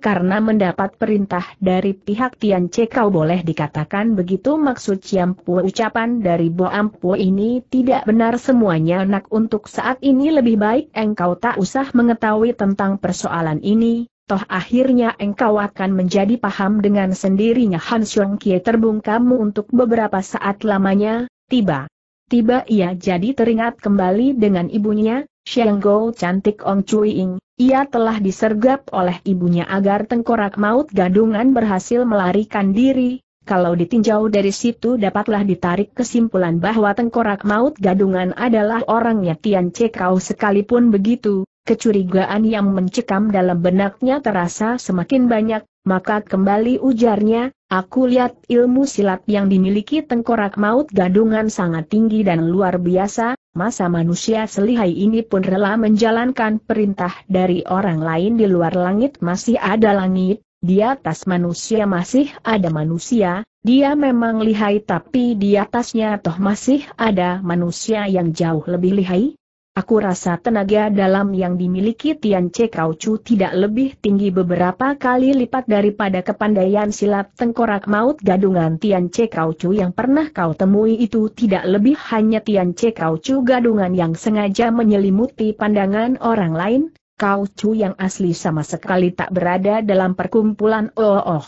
karena mendapat perintah dari pihak Tian Kau boleh dikatakan begitu maksud Ciam ucapan dari Bo Ampu ini tidak benar semuanya nak untuk saat ini lebih baik engkau tak usah mengetahui tentang persoalan ini, toh akhirnya engkau akan menjadi paham dengan sendirinya Han Xiong Kie terbungkamu untuk beberapa saat lamanya, tiba. Tiba ia jadi teringat kembali dengan ibunya, Shenggo cantik Ong Cui Ing, ia telah disergap oleh ibunya agar tengkorak maut gadungan berhasil melarikan diri, kalau ditinjau dari situ dapatlah ditarik kesimpulan bahwa tengkorak maut gadungan adalah orangnya Tian kau sekalipun begitu, Kecurigaan yang mencekam dalam benaknya terasa semakin banyak, maka kembali ujarnya, aku lihat ilmu silat yang dimiliki tengkorak maut gadungan sangat tinggi dan luar biasa, masa manusia selihai ini pun rela menjalankan perintah dari orang lain di luar langit masih ada langit, di atas manusia masih ada manusia, dia memang lihai tapi di atasnya toh masih ada manusia yang jauh lebih lihai, Aku rasa tenaga dalam yang dimiliki Tian Che Kau Chu tidak lebih tinggi beberapa kali lipat daripada kepandaian silat tengkorak maut gadungan Tian Che Kau Chu yang pernah kau temui itu tidak lebih hanya Tian Che Kau Chu gadungan yang sengaja menyelimuti pandangan orang lain, Kau Chu yang asli sama sekali tak berada dalam perkumpulan oh oh.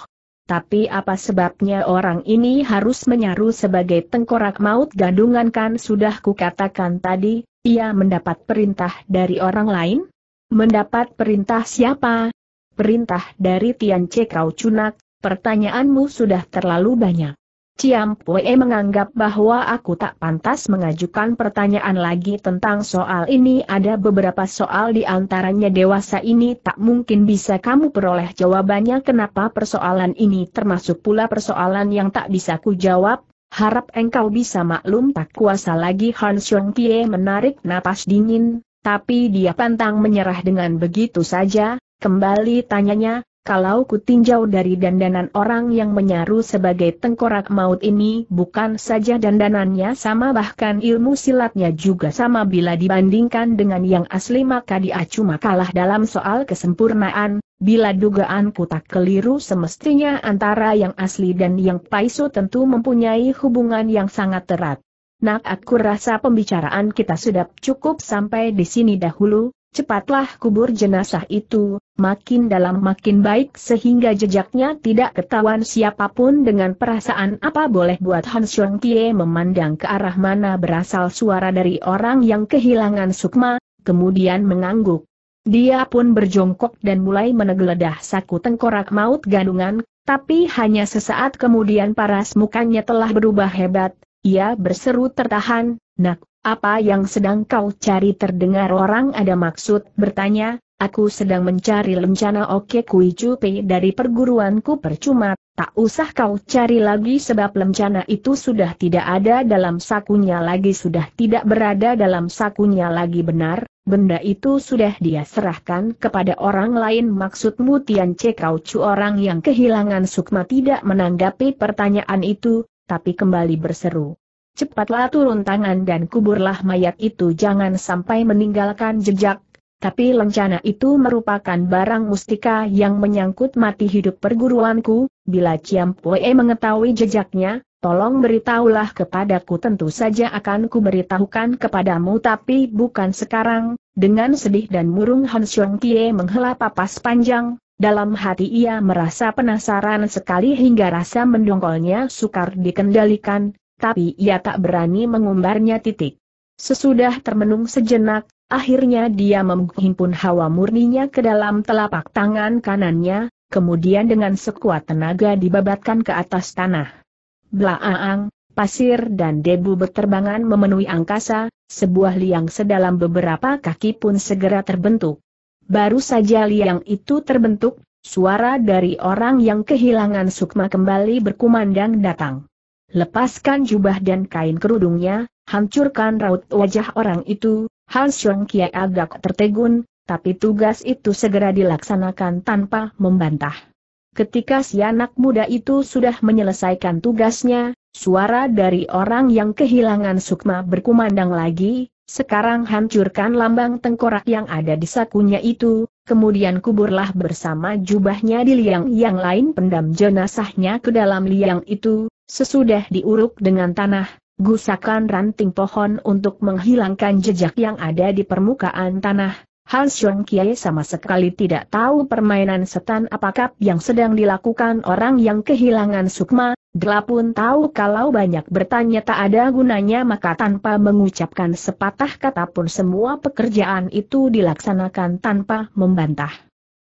Tapi apa sebabnya orang ini harus menyaru sebagai tengkorak maut gadungan kan sudah kukatakan tadi, ia mendapat perintah dari orang lain? Mendapat perintah siapa? Perintah dari Tian Kau Cunak, pertanyaanmu sudah terlalu banyak. Ciam Pue menganggap bahwa aku tak pantas mengajukan pertanyaan lagi tentang soal ini ada beberapa soal di antaranya dewasa ini tak mungkin bisa kamu peroleh jawabannya kenapa persoalan ini termasuk pula persoalan yang tak bisa ku jawab, Harap engkau bisa maklum tak kuasa lagi Han Xiong Pie menarik napas dingin, tapi dia pantang menyerah dengan begitu saja, kembali tanyanya, kalau ku tinjau dari dandanan orang yang menyaru sebagai tengkorak maut ini bukan saja dandanannya sama bahkan ilmu silatnya juga sama bila dibandingkan dengan yang asli maka dia cuma kalah dalam soal kesempurnaan, Bila dugaanku tak keliru semestinya antara yang asli dan yang palsu tentu mempunyai hubungan yang sangat erat. Nak aku rasa pembicaraan kita sudah cukup sampai di sini dahulu, cepatlah kubur jenazah itu, makin dalam makin baik sehingga jejaknya tidak ketahuan siapapun dengan perasaan apa boleh buat Han Xiong Kie memandang ke arah mana berasal suara dari orang yang kehilangan sukma, kemudian mengangguk. Dia pun berjongkok dan mulai menegeledah saku tengkorak maut gadungan, tapi hanya sesaat kemudian paras mukanya telah berubah hebat, ia berseru tertahan, nak, apa yang sedang kau cari terdengar orang ada maksud bertanya, aku sedang mencari lencana Oke Kui Cupe dari perguruanku percuma, tak usah kau cari lagi sebab lencana itu sudah tidak ada dalam sakunya lagi sudah tidak berada dalam sakunya lagi benar, Benda itu sudah dia serahkan kepada orang lain maksudmu Tian Che Kau Chu orang yang kehilangan sukma tidak menanggapi pertanyaan itu, tapi kembali berseru. Cepatlah turun tangan dan kuburlah mayat itu jangan sampai meninggalkan jejak, tapi lencana itu merupakan barang mustika yang menyangkut mati hidup perguruanku, bila Pue mengetahui jejaknya, tolong beritahulah kepadaku tentu saja akan kuberitahukan kepadamu tapi bukan sekarang, dengan sedih dan murung Han Xiong Tie menghela papas panjang, dalam hati ia merasa penasaran sekali hingga rasa mendongkolnya sukar dikendalikan, tapi ia tak berani mengumbarnya titik. Sesudah termenung sejenak, Akhirnya dia menghimpun hawa murninya ke dalam telapak tangan kanannya, kemudian dengan sekuat tenaga dibabatkan ke atas tanah. Blaang, pasir dan debu berterbangan memenuhi angkasa, sebuah liang sedalam beberapa kaki pun segera terbentuk. Baru saja liang itu terbentuk, suara dari orang yang kehilangan sukma kembali berkumandang datang. Lepaskan jubah dan kain kerudungnya, hancurkan raut wajah orang itu, Han Seng Kie agak tertegun, tapi tugas itu segera dilaksanakan tanpa membantah. Ketika si anak muda itu sudah menyelesaikan tugasnya, suara dari orang yang kehilangan sukma berkumandang lagi, sekarang hancurkan lambang tengkorak yang ada di sakunya itu, kemudian kuburlah bersama jubahnya di liang yang lain pendam jenazahnya ke dalam liang itu, sesudah diuruk dengan tanah, gusakan ranting pohon untuk menghilangkan jejak yang ada di permukaan tanah. Han Xiong Kiai sama sekali tidak tahu permainan setan apakah yang sedang dilakukan orang yang kehilangan sukma, Dela tahu kalau banyak bertanya tak ada gunanya maka tanpa mengucapkan sepatah kata pun semua pekerjaan itu dilaksanakan tanpa membantah.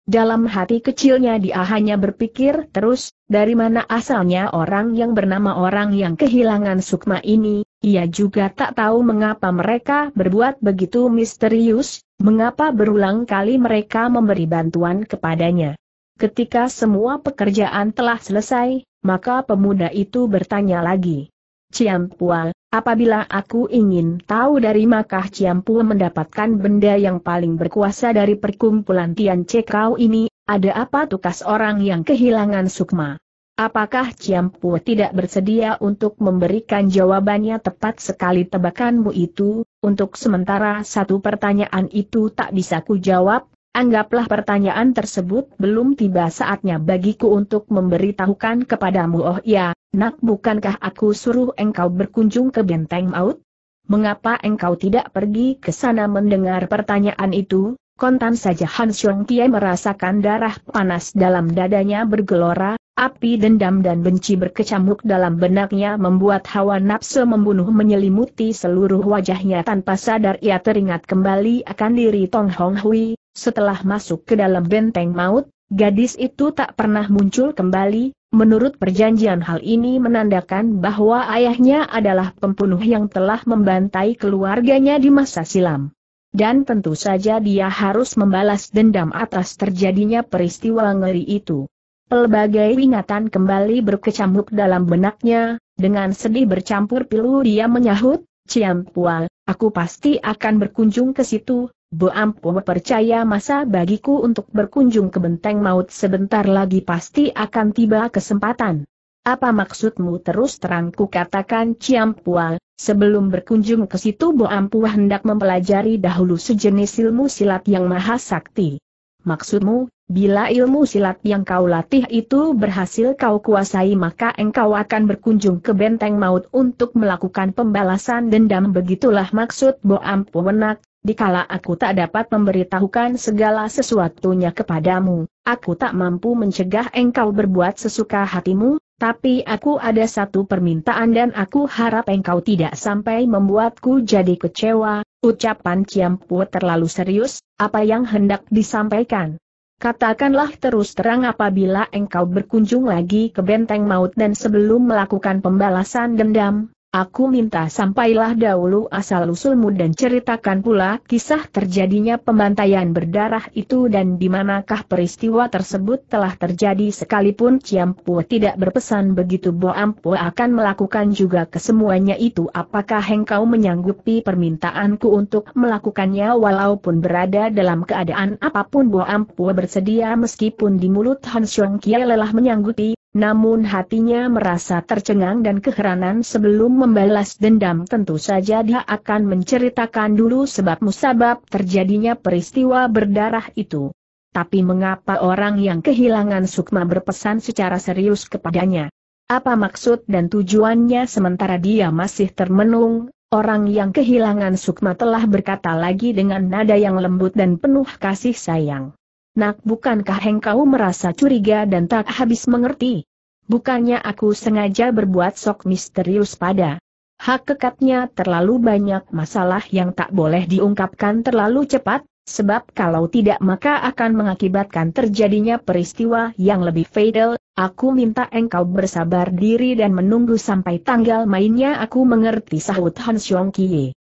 Dalam hati kecilnya dia hanya berpikir terus, dari mana asalnya orang yang bernama orang yang kehilangan sukma ini, ia juga tak tahu mengapa mereka berbuat begitu misterius, mengapa berulang kali mereka memberi bantuan kepadanya. Ketika semua pekerjaan telah selesai, maka pemuda itu bertanya lagi. Ciampua, apabila aku ingin tahu dari makah Ciampua mendapatkan benda yang paling berkuasa dari perkumpulan Tian Cekau ini, ada apa tukas orang yang kehilangan sukma? Apakah Ciampu tidak bersedia untuk memberikan jawabannya tepat sekali tebakanmu itu? Untuk sementara satu pertanyaan itu tak bisa kujawab, Anggaplah pertanyaan tersebut belum tiba saatnya bagiku untuk memberitahukan kepadamu oh ya, Nak bukankah aku suruh engkau berkunjung ke benteng maut? Mengapa engkau tidak pergi ke sana mendengar pertanyaan itu? Kontan saja Han Xiong Tie merasakan darah panas dalam dadanya bergelora, api dendam dan benci berkecamuk dalam benaknya membuat hawa nafsu membunuh menyelimuti seluruh wajahnya tanpa sadar ia teringat kembali akan diri Tong Hong Hui, setelah masuk ke dalam benteng maut, gadis itu tak pernah muncul kembali, Menurut perjanjian hal ini menandakan bahwa ayahnya adalah pembunuh yang telah membantai keluarganya di masa silam. Dan tentu saja dia harus membalas dendam atas terjadinya peristiwa ngeri itu. Pelbagai ingatan kembali berkecamuk dalam benaknya, dengan sedih bercampur pilu dia menyahut, Ciampual, aku pasti akan berkunjung ke situ, Bu Ampu percaya masa bagiku untuk berkunjung ke benteng maut sebentar lagi pasti akan tiba kesempatan. Apa maksudmu terus terangku katakan Ciampua, sebelum berkunjung ke situ Bu Ampu hendak mempelajari dahulu sejenis ilmu silat yang maha sakti. Maksudmu, bila ilmu silat yang kau latih itu berhasil kau kuasai maka engkau akan berkunjung ke benteng maut untuk melakukan pembalasan dendam begitulah maksud Ampu menak, Dikala aku tak dapat memberitahukan segala sesuatunya kepadamu, aku tak mampu mencegah engkau berbuat sesuka hatimu, tapi aku ada satu permintaan dan aku harap engkau tidak sampai membuatku jadi kecewa, ucapan Ciampu terlalu serius, apa yang hendak disampaikan. Katakanlah terus terang apabila engkau berkunjung lagi ke benteng maut dan sebelum melakukan pembalasan dendam, Aku minta sampailah dahulu asal-usulmu dan ceritakan pula kisah terjadinya pembantaian berdarah itu dan di manakah peristiwa tersebut telah terjadi sekalipun Ciampu tidak berpesan begitu Boampu akan melakukan juga kesemuanya itu apakah engkau menyanggupi permintaanku untuk melakukannya walaupun berada dalam keadaan apapun Boampu bersedia meskipun di mulut Han Xiong Kia lelah menyanggupi namun hatinya merasa tercengang dan keheranan sebelum membalas dendam tentu saja dia akan menceritakan dulu sebab musabab terjadinya peristiwa berdarah itu. Tapi mengapa orang yang kehilangan Sukma berpesan secara serius kepadanya? Apa maksud dan tujuannya sementara dia masih termenung, Orang yang kehilangan Sukma telah berkata lagi dengan nada yang lembut dan penuh kasih sayang. Nak bukankah engkau merasa curiga dan tak habis mengerti? Bukannya aku sengaja berbuat sok misterius pada hak kekatnya terlalu banyak masalah yang tak boleh diungkapkan terlalu cepat, sebab kalau tidak maka akan mengakibatkan terjadinya peristiwa yang lebih fatal, aku minta engkau bersabar diri dan menunggu sampai tanggal mainnya aku mengerti sahut Han Yong Kie.